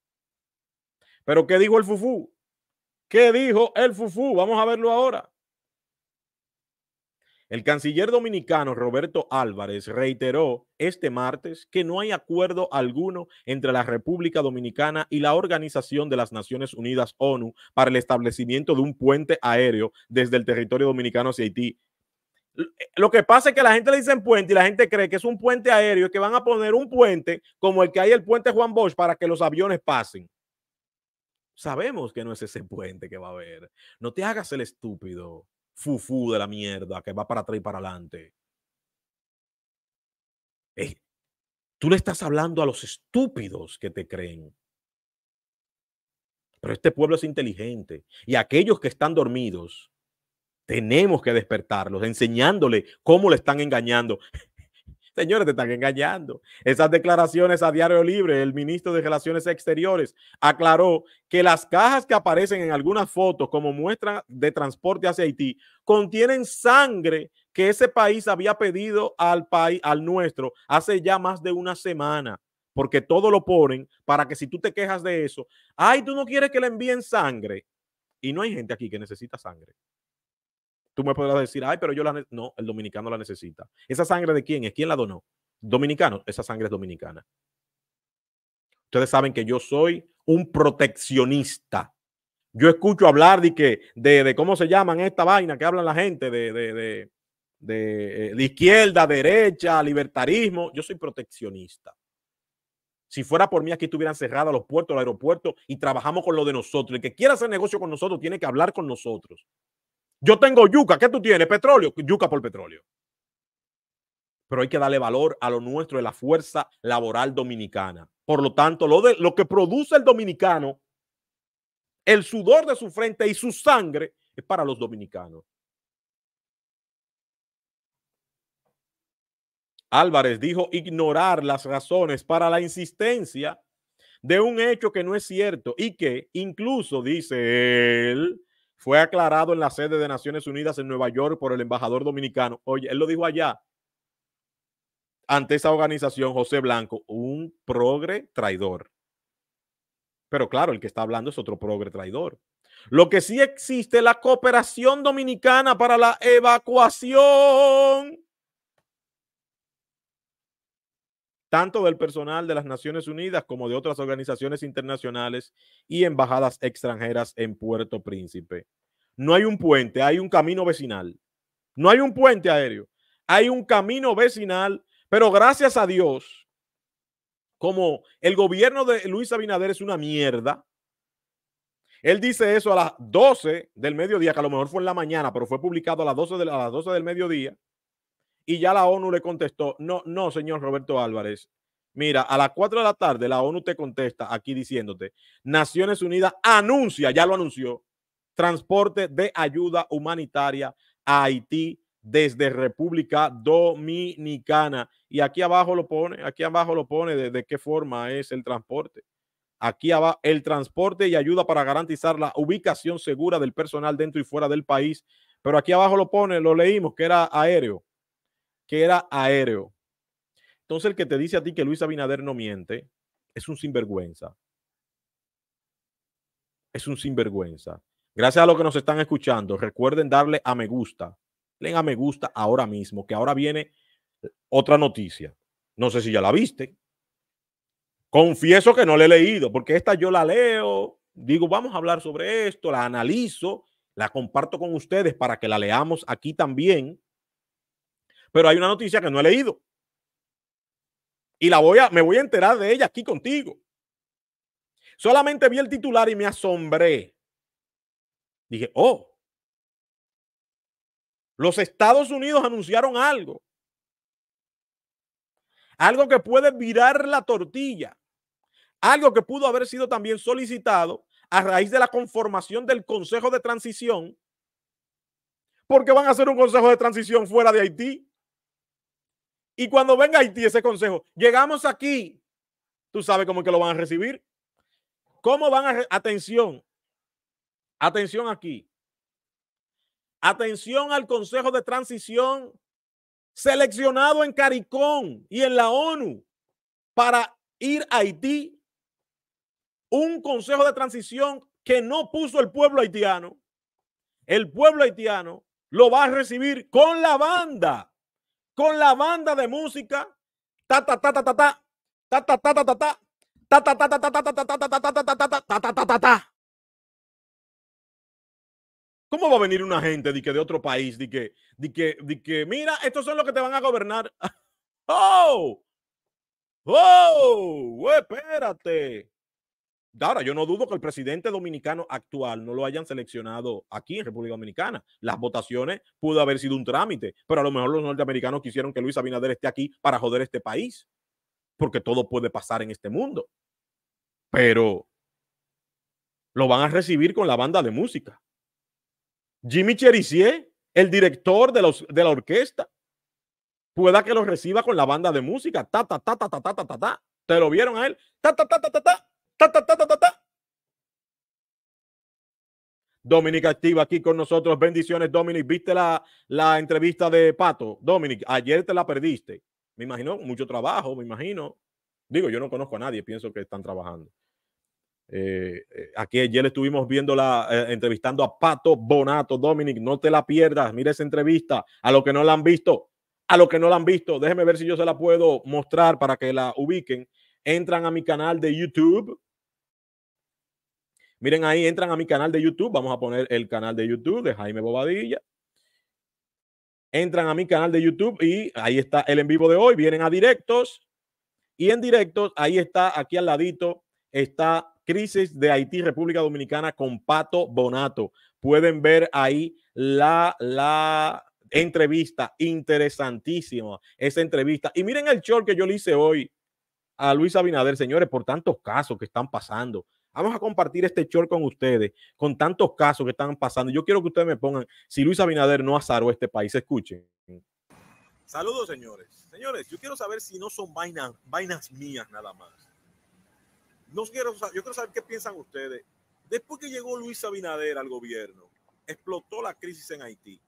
Pero ¿qué dijo el Fufú? ¿Qué dijo el Fufú? Vamos a verlo ahora. El canciller dominicano Roberto Álvarez reiteró este martes que no hay acuerdo alguno entre la República Dominicana y la Organización de las Naciones Unidas ONU para el establecimiento de un puente aéreo desde el territorio dominicano hacia Haití. Eh, lo que pasa es que la gente le dicen puente y la gente cree que es un puente aéreo y que van a poner un puente como el que hay el puente Juan Bosch para que los aviones pasen. Sabemos que no es ese puente que va a haber. No te hagas el estúpido. Fufu de la mierda que va para atrás y para adelante. tú le estás hablando a los estúpidos que te creen. Pero este pueblo es inteligente y aquellos que están dormidos, tenemos que despertarlos, enseñándole cómo le están engañando. Señores, te están engañando. Esas declaraciones a Diario Libre, el ministro de Relaciones Exteriores aclaró que las cajas que aparecen en algunas fotos como muestra de transporte hacia Haití contienen sangre que ese país había pedido al país, al nuestro, hace ya más de una semana, porque todo lo ponen para que si tú te quejas de eso, ay, tú no quieres que le envíen sangre. Y no hay gente aquí que necesita sangre. Tú me podrás decir, ay, pero yo la... No, el dominicano la necesita. ¿Esa sangre de quién es? ¿Quién la donó? Dominicano. Esa sangre es dominicana. Ustedes saben que yo soy un proteccionista. Yo escucho hablar de que, de, cómo se llaman esta vaina que hablan la gente, de, eh, de izquierda, derecha, libertarismo. Yo soy proteccionista. Si fuera por mí, aquí estuvieran cerrados los puertos, los aeropuertos y trabajamos con lo de nosotros. El que quiera hacer negocio con nosotros tiene que hablar con nosotros. Yo tengo yuca, ¿qué tú tienes? Petróleo, yuca por petróleo. Pero hay que darle valor a lo nuestro de la fuerza laboral dominicana. Por lo tanto, lo, de, lo que produce el dominicano, el sudor de su frente y su sangre es para los dominicanos. Álvarez dijo ignorar las razones para la insistencia de un hecho que no es cierto y que incluso, dice él, fue aclarado en la sede de Naciones Unidas en Nueva York por el embajador dominicano. Oye, él lo dijo allá ante esa organización, José Blanco, un progre traidor. Pero claro, el que está hablando es otro progre traidor. Lo que sí existe es la cooperación dominicana para la evacuación tanto del personal de las Naciones Unidas como de otras organizaciones internacionales y embajadas extranjeras en Puerto Príncipe. No hay un puente, hay un camino vecinal. No hay un puente aéreo, hay un camino vecinal, pero gracias a Dios, como el gobierno de Luis Abinader es una mierda, él dice eso a las 12 del mediodía, que a lo mejor fue en la mañana, pero fue publicado a las 12, a las 12 del mediodía y ya la ONU le contestó, no, no, señor Roberto Álvarez. Mira, a las 4 de la tarde la ONU te contesta aquí diciéndote, Naciones Unidas anuncia, ya lo anunció, transporte de ayuda humanitaria a Haití desde República Dominicana. Y aquí abajo lo pone, aquí abajo lo pone de, qué forma es el transporte. Aquí abajo, el transporte y ayuda para garantizar la ubicación segura del personal dentro y fuera del país. Pero aquí abajo lo pone, lo leímos, que era aéreo que era aéreo. Entonces, el que te dice a ti que Luis Abinader no miente es un sinvergüenza. Es un sinvergüenza. Gracias a los que nos están escuchando, recuerden darle a me gusta. Den a me gusta ahora mismo, que ahora viene otra noticia. No sé si ya la viste. Confieso que no la he leído, porque esta yo la leo, digo, vamos a hablar sobre esto, la analizo, la comparto con ustedes para que la leamos aquí también. Pero hay una noticia que no he leído. Y la voy a, me voy a enterar de ella aquí contigo. Solamente vi el titular y me asombré. Dije, oh, los Estados Unidos anunciaron algo. Algo que puede virar la tortilla. Algo que pudo haber sido también solicitado a raíz de la conformación del Consejo de Transición. Porque van a hacer un Consejo de Transición fuera de Haití. Y cuando venga Haití ese consejo, llegamos aquí, tú sabes cómo es que lo van a recibir. ¿Cómo van a... Atención, atención aquí. Atención al Consejo de Transición seleccionado en Caricón y en la ONU para ir a Haití. Un Consejo de Transición que no puso el pueblo haitiano. El pueblo haitiano lo va a recibir con la banda con la banda de música. Ta ta ta ta ta ta. Ta ta ta ta ta ta. Ta ta ta ta ta ta ta ta ta ta ta ta ta ta ta ta ta. ¿Cómo va a venir una gente de que de otro país, de que de que de que mira, estos son los que te van a gobernar? Oh. Oh, espérate. Ahora, yo no dudo que el presidente dominicano actual no lo hayan seleccionado aquí en República Dominicana. Las votaciones pudo haber sido un trámite, pero a lo mejor los norteamericanos quisieron que Luis Abinader esté aquí para joder este país, porque todo puede pasar en este mundo. Pero lo van a recibir con la banda de música. Jimmy Cherisier, el director de, la orquesta, pueda que lo reciba con la banda de música. ta, ta, ta, ta, ta, ta, ta, ¿Te lo vieron a él? Ta, ta, ta, ta, ta, ta. Ta, ta, ta, Dominic activa aquí con nosotros. Bendiciones, Dominic. ¿Viste la, la entrevista de Pato? Dominic, ayer te la perdiste. Me imagino, mucho trabajo, me imagino. Digo, yo no conozco a nadie, pienso que están trabajando. Eh, eh, aquí ayer estuvimos viendo la, eh, entrevistando a Pato Bonato, Dominic, no te la pierdas, mira esa entrevista, a los que no la han visto, a los que no la han visto, déjeme ver si yo se la puedo mostrar para que la ubiquen, entran a mi canal de YouTube, Miren ahí, entran a mi canal de YouTube. Vamos a poner el canal de YouTube de Jaime Bobadilla. Entran a mi canal de YouTube y ahí está el en vivo de hoy. Vienen a directos y en directos, ahí está, aquí al ladito, está Crisis de Haití, República Dominicana con Pato Bonato. Pueden ver ahí la, la entrevista interesantísima, esa entrevista. Y miren el short que yo le hice hoy a Luis Abinader, señores, por tantos casos que están pasando Vamos a compartir este short con ustedes, con tantos casos que están pasando. Yo quiero que ustedes me pongan si Luis Abinader no azaró este país. Escuchen. Saludos, señores. Señores, yo quiero saber si no son vainas, vainas mías nada más. No quiero, yo quiero saber qué piensan ustedes. Después que llegó Luis Abinader al gobierno, explotó la crisis en Haití.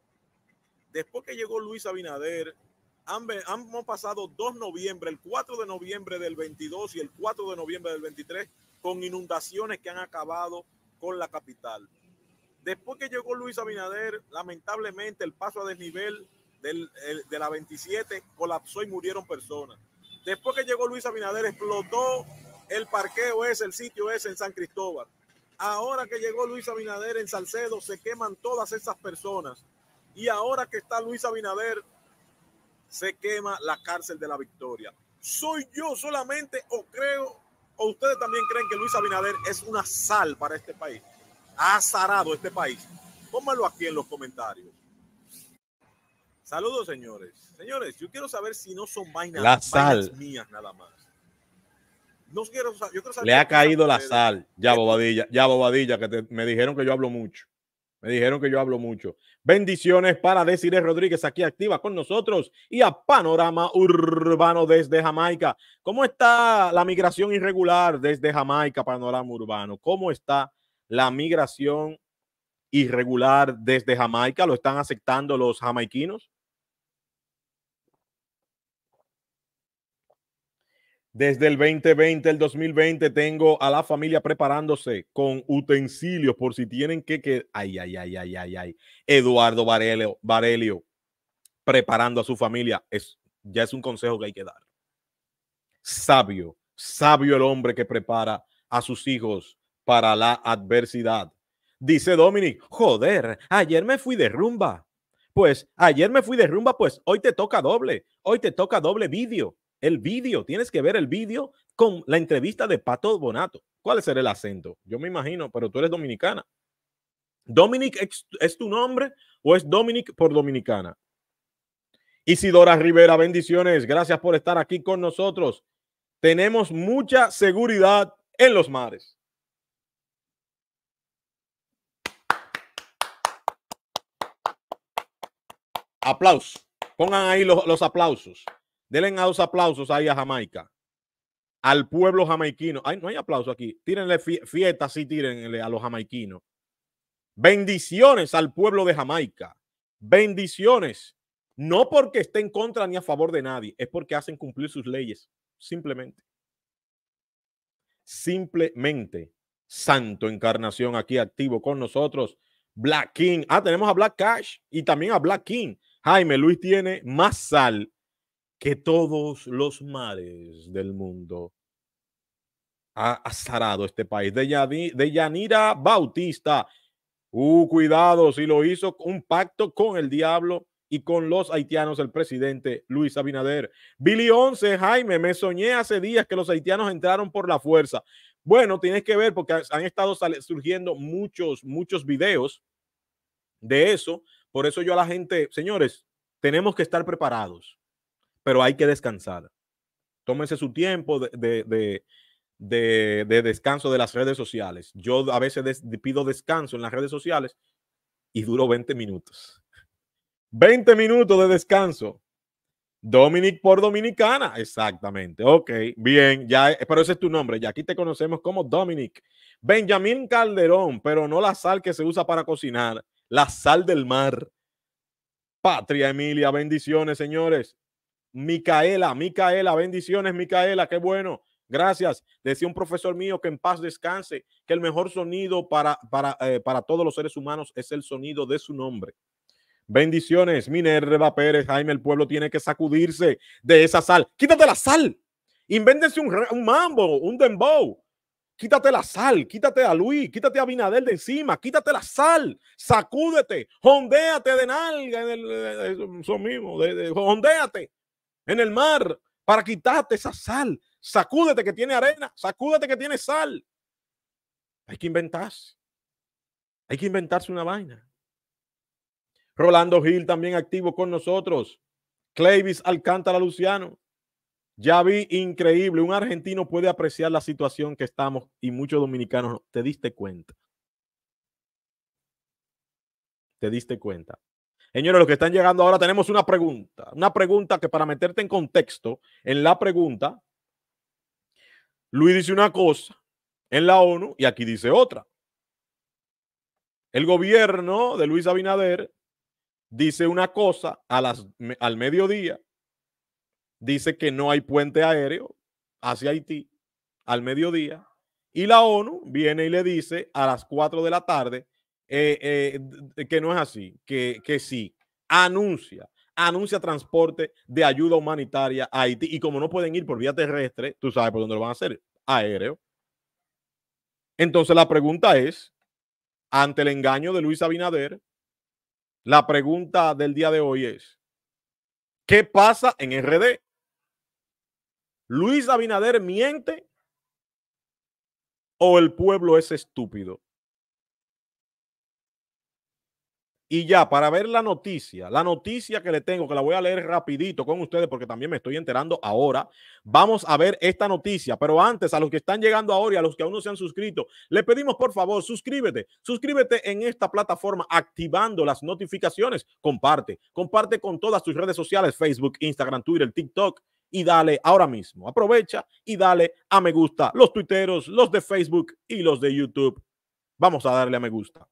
Después que llegó Luis Abinader, han, pasado 2 noviembre, el 4 de noviembre del 22 y el 4 de noviembre del 23 con inundaciones que han acabado con la capital. Después que llegó Luis Abinader, lamentablemente el paso a desnivel del, de la 27 colapsó y murieron personas. Después que llegó Luis Abinader, explotó el parqueo ese, el sitio ese en San Cristóbal. Ahora que llegó Luis Abinader en Salcedo, se queman todas esas personas. Y ahora que está Luis Abinader, se quema la cárcel de la victoria. ¿Soy yo solamente o creo ¿O ustedes también creen que Luis Abinader es una sal para este país? Ha azarado este país. Tómalo aquí en los comentarios. Saludos, señores. Señores, yo quiero saber si no son vainas, la sal. mías nada más. No quiero, Le ha caído la sal. Ya, Bobadilla, ya, Bobadilla, que me dijeron que yo hablo mucho. Me dijeron que yo hablo mucho. Bendiciones para Desiree Rodríguez aquí activa con nosotros y a Panorama Urbano desde Jamaica. ¿Cómo está la migración irregular desde Jamaica, Panorama Urbano? ¿Cómo está la migración irregular desde Jamaica? ¿Lo están aceptando los jamaiquinos? Desde el 2020, el 2020, tengo a la familia preparándose con utensilios por si tienen que... que... Ay, ay, ay, ay, ay, ay. Eduardo Varelio, Varelio preparando a su familia. Es, ya es un consejo que hay que dar. Sabio, sabio el hombre que prepara a sus hijos para la adversidad. Dice Dominic, joder, ayer me fui de rumba. Pues ayer me fui de rumba, pues hoy te toca doble, hoy te toca doble vídeo el vídeo, tienes que ver el vídeo con la entrevista de Pato Bonato. ¿Cuál será el acento? Yo me imagino, pero tú eres dominicana. ¿Dominic es, tu nombre o es Dominic por dominicana? Isidora Rivera, bendiciones. Gracias por estar aquí con nosotros. Tenemos mucha seguridad en los mares. Aplausos. Pongan ahí los aplausos. Denle los aplausos ahí a Jamaica, al pueblo jamaiquino. Ay, no hay aplauso aquí. Tírenle fiestas y tírenle a los jamaiquinos. Bendiciones al pueblo de Jamaica. Bendiciones. No porque esté en contra ni a favor de nadie, es porque hacen cumplir sus leyes. Simplemente. Simplemente. Santo Encarnación aquí activo con nosotros. Black King. Ah, tenemos a Black Cash y también a Black King. Jaime Luis tiene más sal que todos los mares del mundo ha azarado este país. De, de Yanira Bautista. Uh, cuidado, si lo hizo un pacto con el diablo y con los haitianos, el presidente Luis Abinader. Billy 11, Jaime, me soñé hace días que los haitianos entraron por la fuerza. Bueno, tienes que ver porque han estado surgiendo muchos, muchos videos de eso. Por eso yo a la gente, señores, tenemos que estar preparados pero hay que descansar. Tómese su tiempo de, descanso de las redes sociales. Yo a veces pido descanso en las redes sociales y duro 20 minutos. 20 minutos de descanso. Dominic por Dominicana, exactamente. Ok, bien, ya, eh, pero ese es tu nombre. Ya aquí te conocemos como Dominic. Benjamín Calderón, pero no la sal que se usa para cocinar, la sal del mar. Patria Emilia, bendiciones, señores. Micaela, Micaela, bendiciones, Micaela, qué bueno. Gracias. Decía un profesor mío que en paz descanse, que el mejor sonido para, para, todos los seres humanos es el sonido de su nombre. Bendiciones, Minerva Pérez, Jaime, el pueblo tiene que sacudirse de esa sal. Quítate la sal. invéndese un, mambo, un dembow. Quítate la sal, quítate a Luis, quítate a Binadel de encima, quítate la sal, sacúdete, hondéate de nalga, en el, eso mismo, de, en el mar para quitarte esa sal. Sacúdete que tiene arena, sacúdete que tiene sal. Hay que inventarse. Hay que inventarse una vaina. Rolando Gil también activo con nosotros. Clavis Alcántara Luciano. Ya vi, increíble. Un argentino puede apreciar la situación que estamos y muchos dominicanos Te diste cuenta. Te diste cuenta. Señores, los que están llegando ahora tenemos una pregunta, una pregunta que para meterte en contexto, en la pregunta, Luis dice una cosa en la ONU y aquí dice otra. El gobierno de Luis Abinader dice una cosa a las, al mediodía, dice que no hay puente aéreo hacia Haití al mediodía, y la ONU viene y le dice a las 4 de la tarde eh, eh, que no es así, que, que sí, anuncia, anuncia transporte de ayuda humanitaria a Haití. Y como no pueden ir por vía terrestre, tú sabes por dónde lo van a hacer, aéreo. Entonces la pregunta es, ante el engaño de Luis Abinader, la pregunta del día de hoy es, ¿qué pasa en RD? ¿Luis Abinader miente o el pueblo es estúpido? Y ya, para ver la noticia, la noticia que le tengo, que la voy a leer rapidito con ustedes porque también me estoy enterando ahora, vamos a ver esta noticia. Pero antes, a los que están llegando ahora y a los que aún no se han suscrito, le pedimos por favor, suscríbete, suscríbete en esta plataforma activando las notificaciones, comparte, comparte con todas tus redes sociales, Facebook, Instagram, Twitter, TikTok. Y dale ahora mismo, aprovecha y dale a me gusta los tuiteros, los de Facebook y los de YouTube. Vamos a darle a me gusta.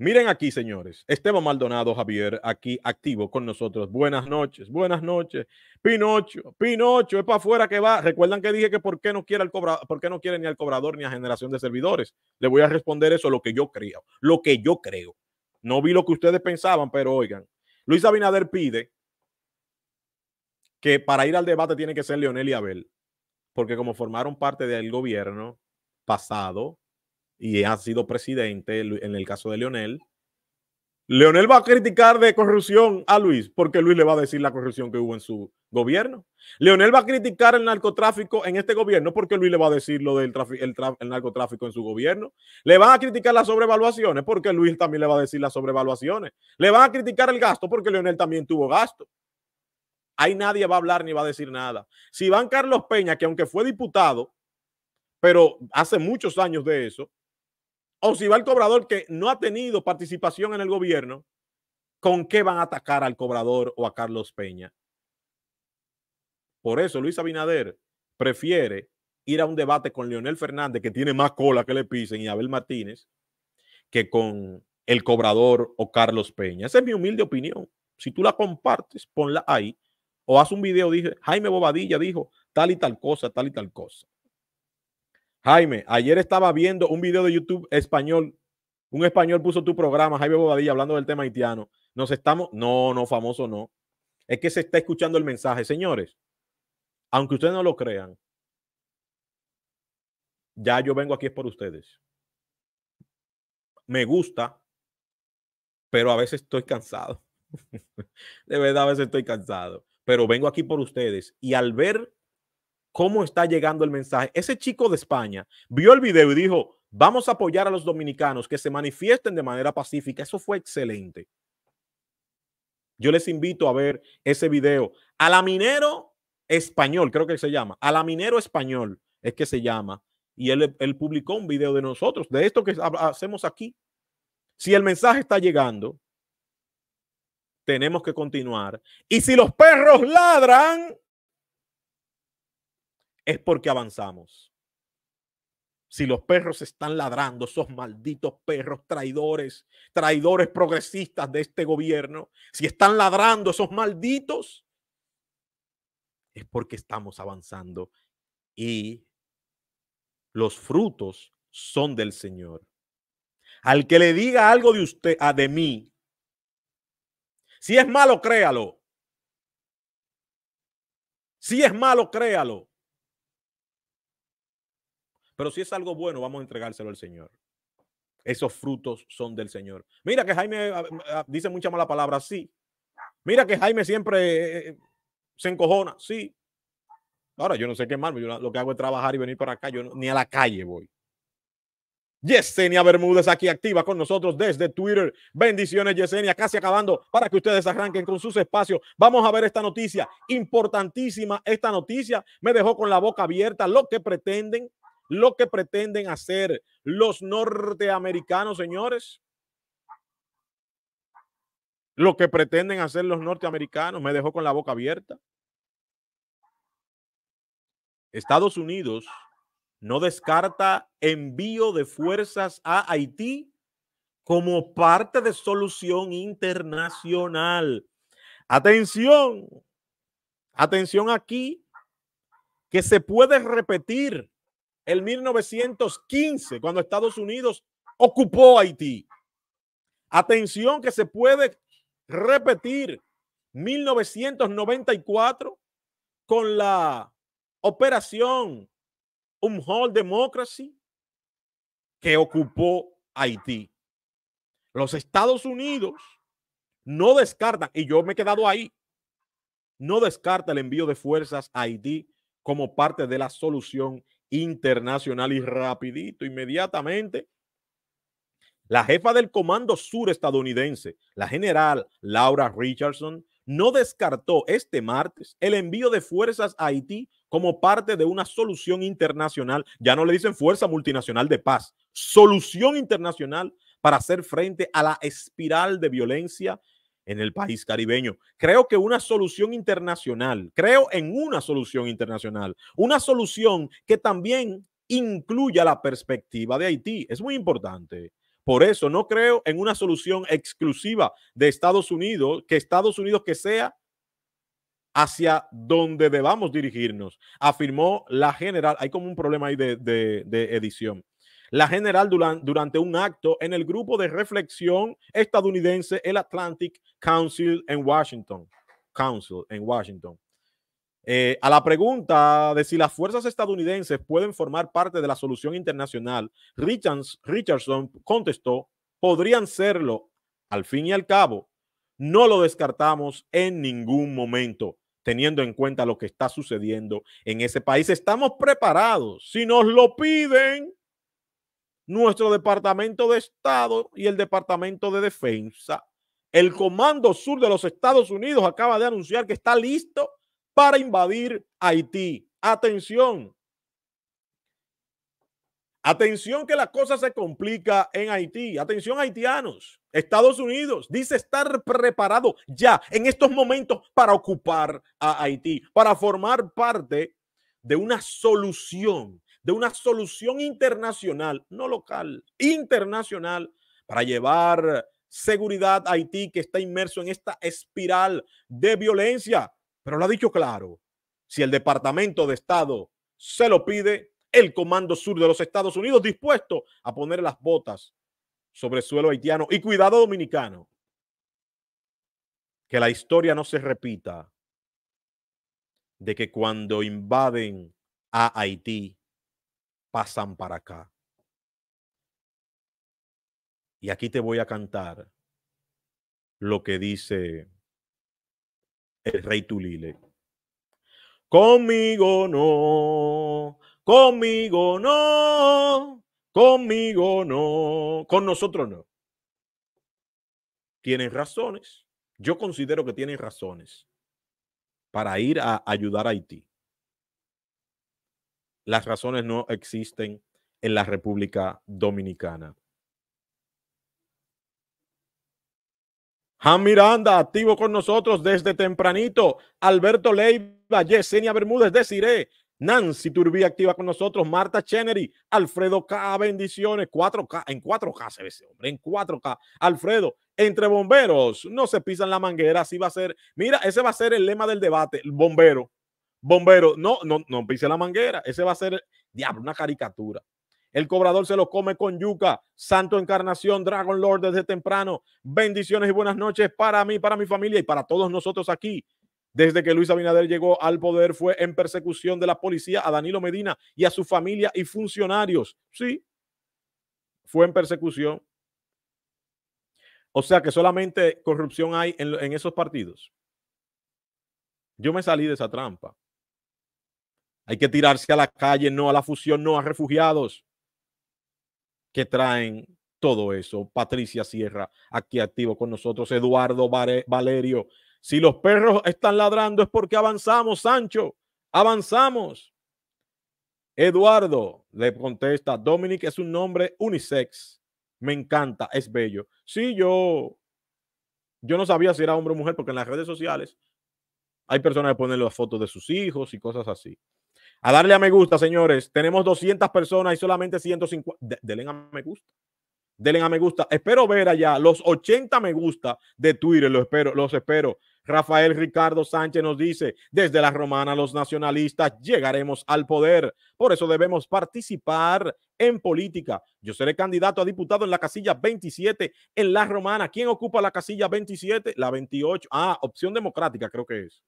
Miren aquí, señores. Esteban Maldonado, Javier, aquí activo con nosotros. Buenas noches, buenas noches. Pinocho, Pinocho, es para afuera que va. Recuerdan que dije que por qué no quiere, el por no quiere ni al cobrador ni a generación de servidores. Le voy a responder eso, lo que yo creo, lo que yo creo. No vi lo que ustedes pensaban, pero oigan. Luis Abinader pide que para ir al debate tiene que ser Leonel y Abel, porque como formaron parte del gobierno pasado, y ha sido presidente en el caso de Leonel. Leonel va a criticar de corrupción a Luis porque Luis le va a decir la corrupción que hubo en su gobierno. Leonel va a criticar el narcotráfico en este gobierno porque Luis le va a decir lo del el narcotráfico en su gobierno. Le van a criticar las sobrevaluaciones porque Luis también le va a decir las sobrevaluaciones. Le van a criticar el gasto porque Leonel también tuvo gasto. Ahí nadie va a hablar ni va a decir nada. Si van Carlos Peña, que aunque fue diputado, pero hace muchos años de eso, o si va el cobrador que no ha tenido participación en el gobierno, ¿con qué van a atacar al cobrador o a Carlos Peña? Por eso Luis Abinader prefiere ir a un debate con Leonel Fernández, que tiene más cola que le pisen, y Abel Martínez, que con el cobrador o Carlos Peña. Esa es mi humilde opinión. Si tú la compartes, ponla ahí. O haz un video, dije, Jaime Bobadilla dijo tal y tal cosa, tal y tal cosa. Jaime, ayer estaba viendo un video de YouTube español. Un español puso tu programa, Jaime Bobadilla, hablando del tema haitiano. Nos estamos. No, no, famoso no. Es que se está escuchando el mensaje, señores. Aunque ustedes no lo crean, ya yo vengo aquí es por ustedes. Me gusta, pero a veces estoy cansado. De verdad, a veces estoy cansado. Pero vengo aquí por ustedes. Y al ver cómo está llegando el mensaje. Ese chico de España vio el video y dijo, vamos a apoyar a los dominicanos que se manifiesten de manera pacífica. Eso fue excelente. Yo les invito a ver ese video. A la minero español, creo que se llama. A la minero español es que se llama. Y él, él publicó un video de nosotros, de esto que hacemos aquí. Si el mensaje está llegando, tenemos que continuar. Y si los perros ladran, es porque avanzamos. Si los perros están ladrando, esos malditos perros traidores, traidores progresistas de este gobierno, si están ladrando esos malditos, es porque estamos avanzando y los frutos son del Señor. Al que le diga algo de usted, a ah, de mí, si es malo, créalo. Si es malo, créalo. Pero si es algo bueno, vamos a entregárselo al Señor. Esos frutos son del Señor. Mira que Jaime ah, ah, dice mucha mala palabra, sí. Mira que Jaime siempre eh, eh, se encojona, sí. Ahora yo no sé qué mal, yo lo que hago es trabajar y venir para acá, yo ni a la calle voy. Yesenia Bermúdez aquí activa con nosotros desde Twitter. Bendiciones, Yesenia. Casi acabando para que ustedes arranquen con sus espacios. Vamos a ver esta noticia. Importantísima esta noticia. Me dejó con la boca abierta lo que pretenden lo que pretenden hacer los norteamericanos, señores. Lo que pretenden hacer los norteamericanos me dejó con la boca abierta. Estados Unidos no descarta envío de fuerzas a Haití como parte de solución internacional. Atención, atención aquí, que se puede repetir el 1915, cuando Estados Unidos ocupó Haití. Atención que se puede repetir 1994 con la operación Hall Democracy que ocupó Haití. Los Estados Unidos no descartan, y yo me he quedado ahí, no descarta el envío de fuerzas a Haití como parte de la solución internacional y rapidito, inmediatamente. La jefa del Comando Sur estadounidense, la general Laura Richardson, no descartó este martes el envío de fuerzas a Haití como parte de una solución internacional. Ya no le dicen fuerza multinacional de paz, solución internacional para hacer frente a la espiral de violencia en el país caribeño. Creo que una solución internacional, creo en una solución internacional, una solución que también incluya la perspectiva de Haití. Es muy importante. Por eso no creo en una solución exclusiva de Estados Unidos, que Estados Unidos que sea hacia donde debamos dirigirnos, afirmó la general. Hay como un problema ahí de, de edición la general durante un acto en el grupo de reflexión estadounidense el Atlantic Council en Washington. Council en Washington. Eh, a la pregunta de si las fuerzas estadounidenses pueden formar parte de la solución internacional, Richardson contestó, podrían serlo. Al fin y al cabo, no lo descartamos en ningún momento, teniendo en cuenta lo que está sucediendo en ese país. Estamos preparados. Si nos lo piden, nuestro Departamento de Estado y el Departamento de Defensa. El Comando Sur de los Estados Unidos acaba de anunciar que está listo para invadir Haití. Atención. Atención que la cosa se complica en Haití. Atención haitianos. Estados Unidos dice estar preparado ya en estos momentos para ocupar a Haití, para formar parte de una solución de una solución internacional, no local, internacional, para llevar seguridad a Haití que está inmerso en esta espiral de violencia. Pero lo ha dicho claro, si el Departamento de Estado se lo pide, el Comando Sur de los Estados Unidos dispuesto a poner las botas sobre el suelo haitiano y cuidado dominicano. Que la historia no se repita de que cuando invaden a Haití, pasan para acá. Y aquí te voy a cantar lo que dice el rey Tulile. Conmigo no, conmigo no, conmigo no, con nosotros no. Tienen razones. Yo considero que tienen razones para ir a ayudar a Haití las razones no existen en la República Dominicana. Jan Miranda, activo con nosotros desde tempranito. Alberto Leiva, Yesenia Bermúdez de Nancy Turbí activa con nosotros. Marta Chenery, Alfredo K. Bendiciones. 4K, en 4K se ve ese hombre, en 4K. Alfredo, entre bomberos, no se pisan la manguera, así va a ser. Mira, ese va a ser el lema del debate, el bombero. Bombero, no, no, no pise la manguera. Ese va a ser, diablo, una caricatura. El cobrador se lo come con yuca. Santo Encarnación, Dragon Lord desde temprano. Bendiciones y buenas noches para mí, para mi familia y para todos nosotros aquí. Desde que Luis Abinader llegó al poder fue en persecución de la policía a Danilo Medina y a su familia y funcionarios. Sí, fue en persecución. O sea que solamente corrupción hay en, en esos partidos. Yo me salí de esa trampa. Hay que tirarse a la calle, no a la fusión, no a refugiados que traen todo eso. Patricia Sierra, aquí activo con nosotros. Eduardo Valerio, si los perros están ladrando es porque avanzamos, Sancho, avanzamos. Eduardo le contesta, Dominic es un nombre unisex, me encanta, es bello. Sí, yo, yo no sabía si era hombre o mujer porque en las redes sociales hay personas que ponen las fotos de sus hijos y cosas así. A darle a me gusta, señores. Tenemos 200 personas y solamente 150. De, denle a me gusta. Denle a me gusta. Espero ver allá los 80 me gusta de Twitter. Los espero, los espero. Rafael Ricardo Sánchez nos dice, desde la romana los nacionalistas llegaremos al poder. Por eso debemos participar en política. Yo seré candidato a diputado en la casilla 27 en la romana. ¿Quién ocupa la casilla 27? La 28. Ah, opción democrática creo que es.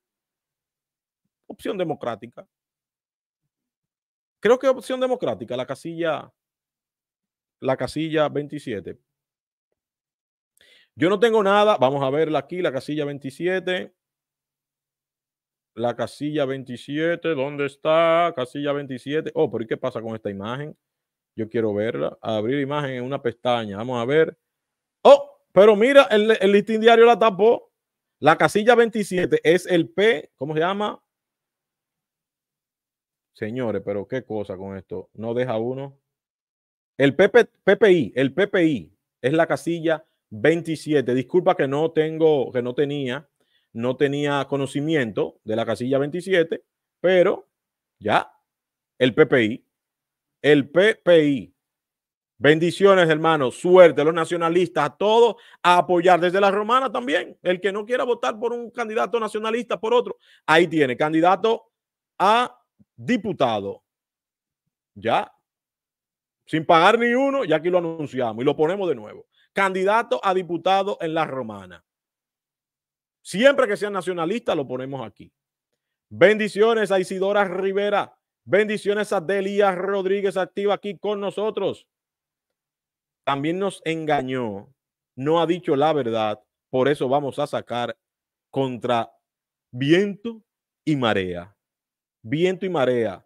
Opción democrática creo que opción democrática, la casilla, la casilla 27. Yo no tengo nada, vamos a verla aquí, la casilla 27. La casilla 27, ¿dónde está? Casilla 27. Oh, pero ¿y qué pasa con esta imagen? Yo quiero verla. Abrir imagen en una pestaña. Vamos a ver. Oh, pero mira, el, el listín diario la tapó. La casilla 27 es el P, ¿cómo se llama? Señores, pero qué cosa con esto. No deja uno. El PPI, el PPI es la casilla 27. Disculpa que no tengo, que no tenía, no tenía conocimiento de la casilla 27, pero ya, el PPI, el PPI. Bendiciones, hermanos. Suerte a los nacionalistas, a todos, a apoyar desde la romana también. El que no quiera votar por un candidato nacionalista, por otro, ahí tiene, candidato a diputado, ya, sin pagar ni uno, ya aquí lo anunciamos y lo ponemos de nuevo. Candidato a diputado en la romana. Siempre que sea nacionalista lo ponemos aquí. Bendiciones a Isidora Rivera. Bendiciones a Delías Rodríguez, activa aquí con nosotros. También nos engañó, no ha dicho la verdad, por eso vamos a sacar contra viento y marea. Viento y Marea,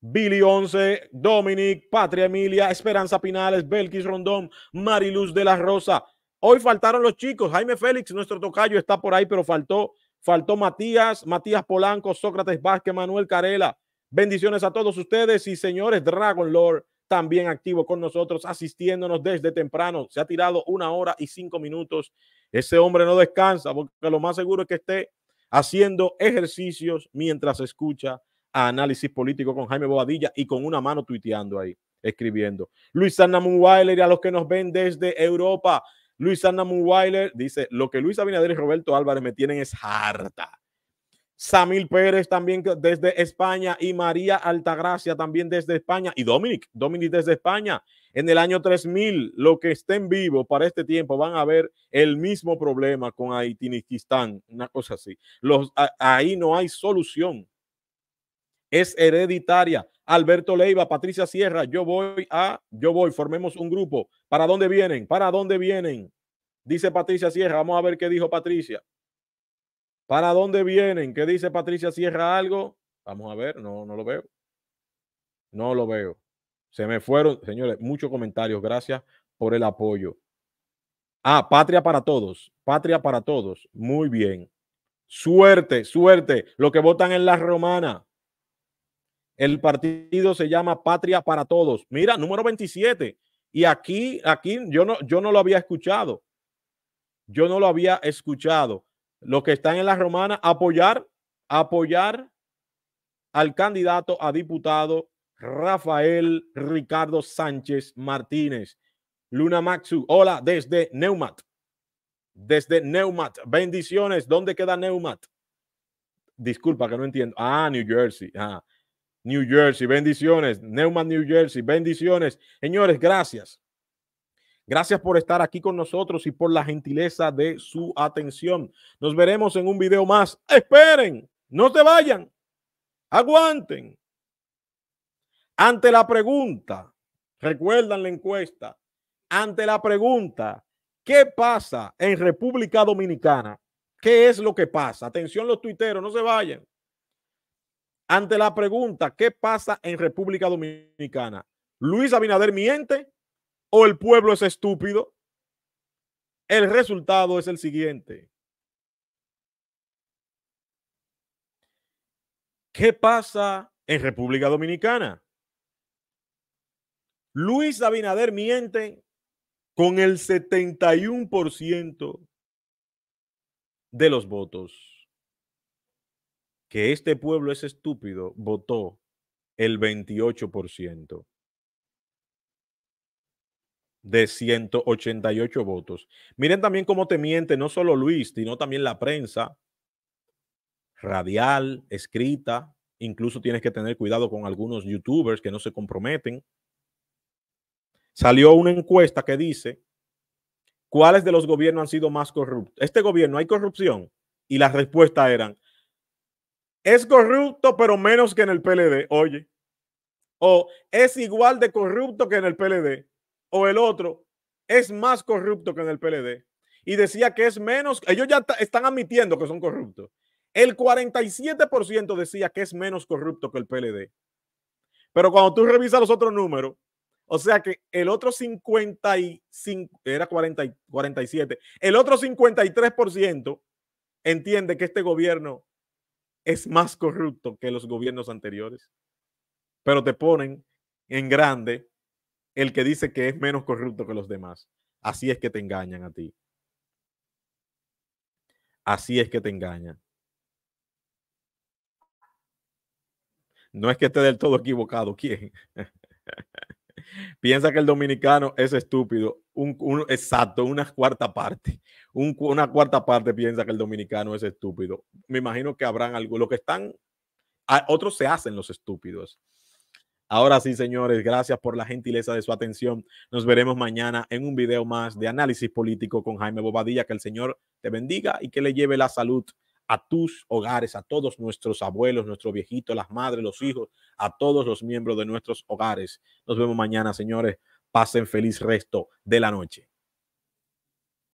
Billy 11, Dominic, Patria Emilia, Esperanza Pinales, Belkis Rondón, Mariluz de la Rosa. Hoy faltaron los chicos. Jaime Félix, nuestro tocayo, está por ahí, pero faltó. Faltó Matías, Matías Polanco, Sócrates Vázquez, Manuel Carela. Bendiciones a todos ustedes y señores Dragon Lord también activo con nosotros, asistiéndonos desde temprano. Se ha tirado una hora y cinco minutos. Ese hombre no descansa porque lo más seguro es que esté haciendo ejercicios mientras escucha análisis político con Jaime Bobadilla y con una mano tuiteando ahí, escribiendo. Luis Anna y a los que nos ven desde Europa. Luis Anna Muweiler dice, lo que Luis Abinader y Roberto Álvarez me tienen es harta. Samil Pérez también desde España y María Altagracia también desde España y Dominic, Dominic desde España. En el año 3000, lo que estén vivos para este tiempo van a ver el mismo problema con Haití, una cosa así. Los, ahí no hay solución es hereditaria. Alberto Leiva, Patricia Sierra, yo voy a, yo voy, formemos un grupo. ¿Para dónde vienen? ¿Para dónde vienen? Dice Patricia Sierra, vamos a ver qué dijo Patricia. ¿Para dónde vienen? ¿Qué dice Patricia Sierra algo? Vamos a ver, no, no lo veo. No lo veo. Se me fueron, señores, muchos comentarios. Gracias por el apoyo. Ah, patria para todos. Patria para todos. Muy bien. Suerte, suerte. Los que votan en la romana. El partido se llama Patria para Todos. Mira, número 27. Y aquí, aquí yo no, yo no lo había escuchado. Yo no lo había escuchado. Los que están en la romana, apoyar, apoyar al candidato a diputado Rafael Ricardo Sánchez Martínez. Luna Maxu, hola desde Neumat. Desde Neumat, bendiciones. ¿Dónde queda Neumat? Disculpa que no entiendo. Ah, New Jersey. Ah. New Jersey. Bendiciones. Neumann, New Jersey. Bendiciones. Señores, gracias. Gracias por estar aquí con nosotros y por la gentileza de su atención. Nos veremos en un video más. Esperen, no se vayan. Aguanten. Ante la pregunta, recuerdan la encuesta, ante la pregunta, ¿qué pasa en República Dominicana? ¿Qué es lo que pasa? Atención los tuiteros, no se vayan. Ante la pregunta, ¿qué pasa en República Dominicana? ¿Luis Abinader miente o el pueblo es estúpido? El resultado es el siguiente. ¿Qué pasa en República Dominicana? Luis Abinader miente con el 71% de los votos que este pueblo es estúpido votó el 28% de 188 votos. Miren también cómo te miente no solo Luis, sino también la prensa radial, escrita. Incluso tienes que tener cuidado con algunos youtubers que no se comprometen. Salió una encuesta que dice cuáles de los gobiernos han sido más corruptos. Este gobierno hay corrupción y las respuestas eran es corrupto, pero menos que en el PLD, oye. O es igual de corrupto que en el PLD. O el otro es más corrupto que en el PLD. Y decía que es menos, ellos ya están admitiendo que son corruptos. El 47% decía que es menos corrupto que el PLD. Pero cuando tú revisas los otros números, o sea que el otro 55, era 47, el otro 53% entiende que este gobierno es más corrupto que los gobiernos anteriores, pero te ponen en grande el que dice que es menos corrupto que los demás. Así es que te engañan a ti. Así es que te engañan. No es que esté del todo equivocado, ¿quién? piensa que el dominicano es estúpido. Un, exacto, una cuarta parte. una cuarta parte piensa que el dominicano es estúpido. Me imagino que habrán algo. lo que están, otros se hacen los estúpidos. Ahora sí, señores, gracias por la gentileza de su atención. Nos veremos mañana en un video más de análisis político con Jaime Bobadilla. Que el Señor te bendiga y que le lleve la salud a tus hogares, a todos nuestros abuelos, nuestros viejitos, las madres, los hijos, a todos los miembros de nuestros hogares. Nos vemos mañana, señores. Pasen feliz resto de la noche.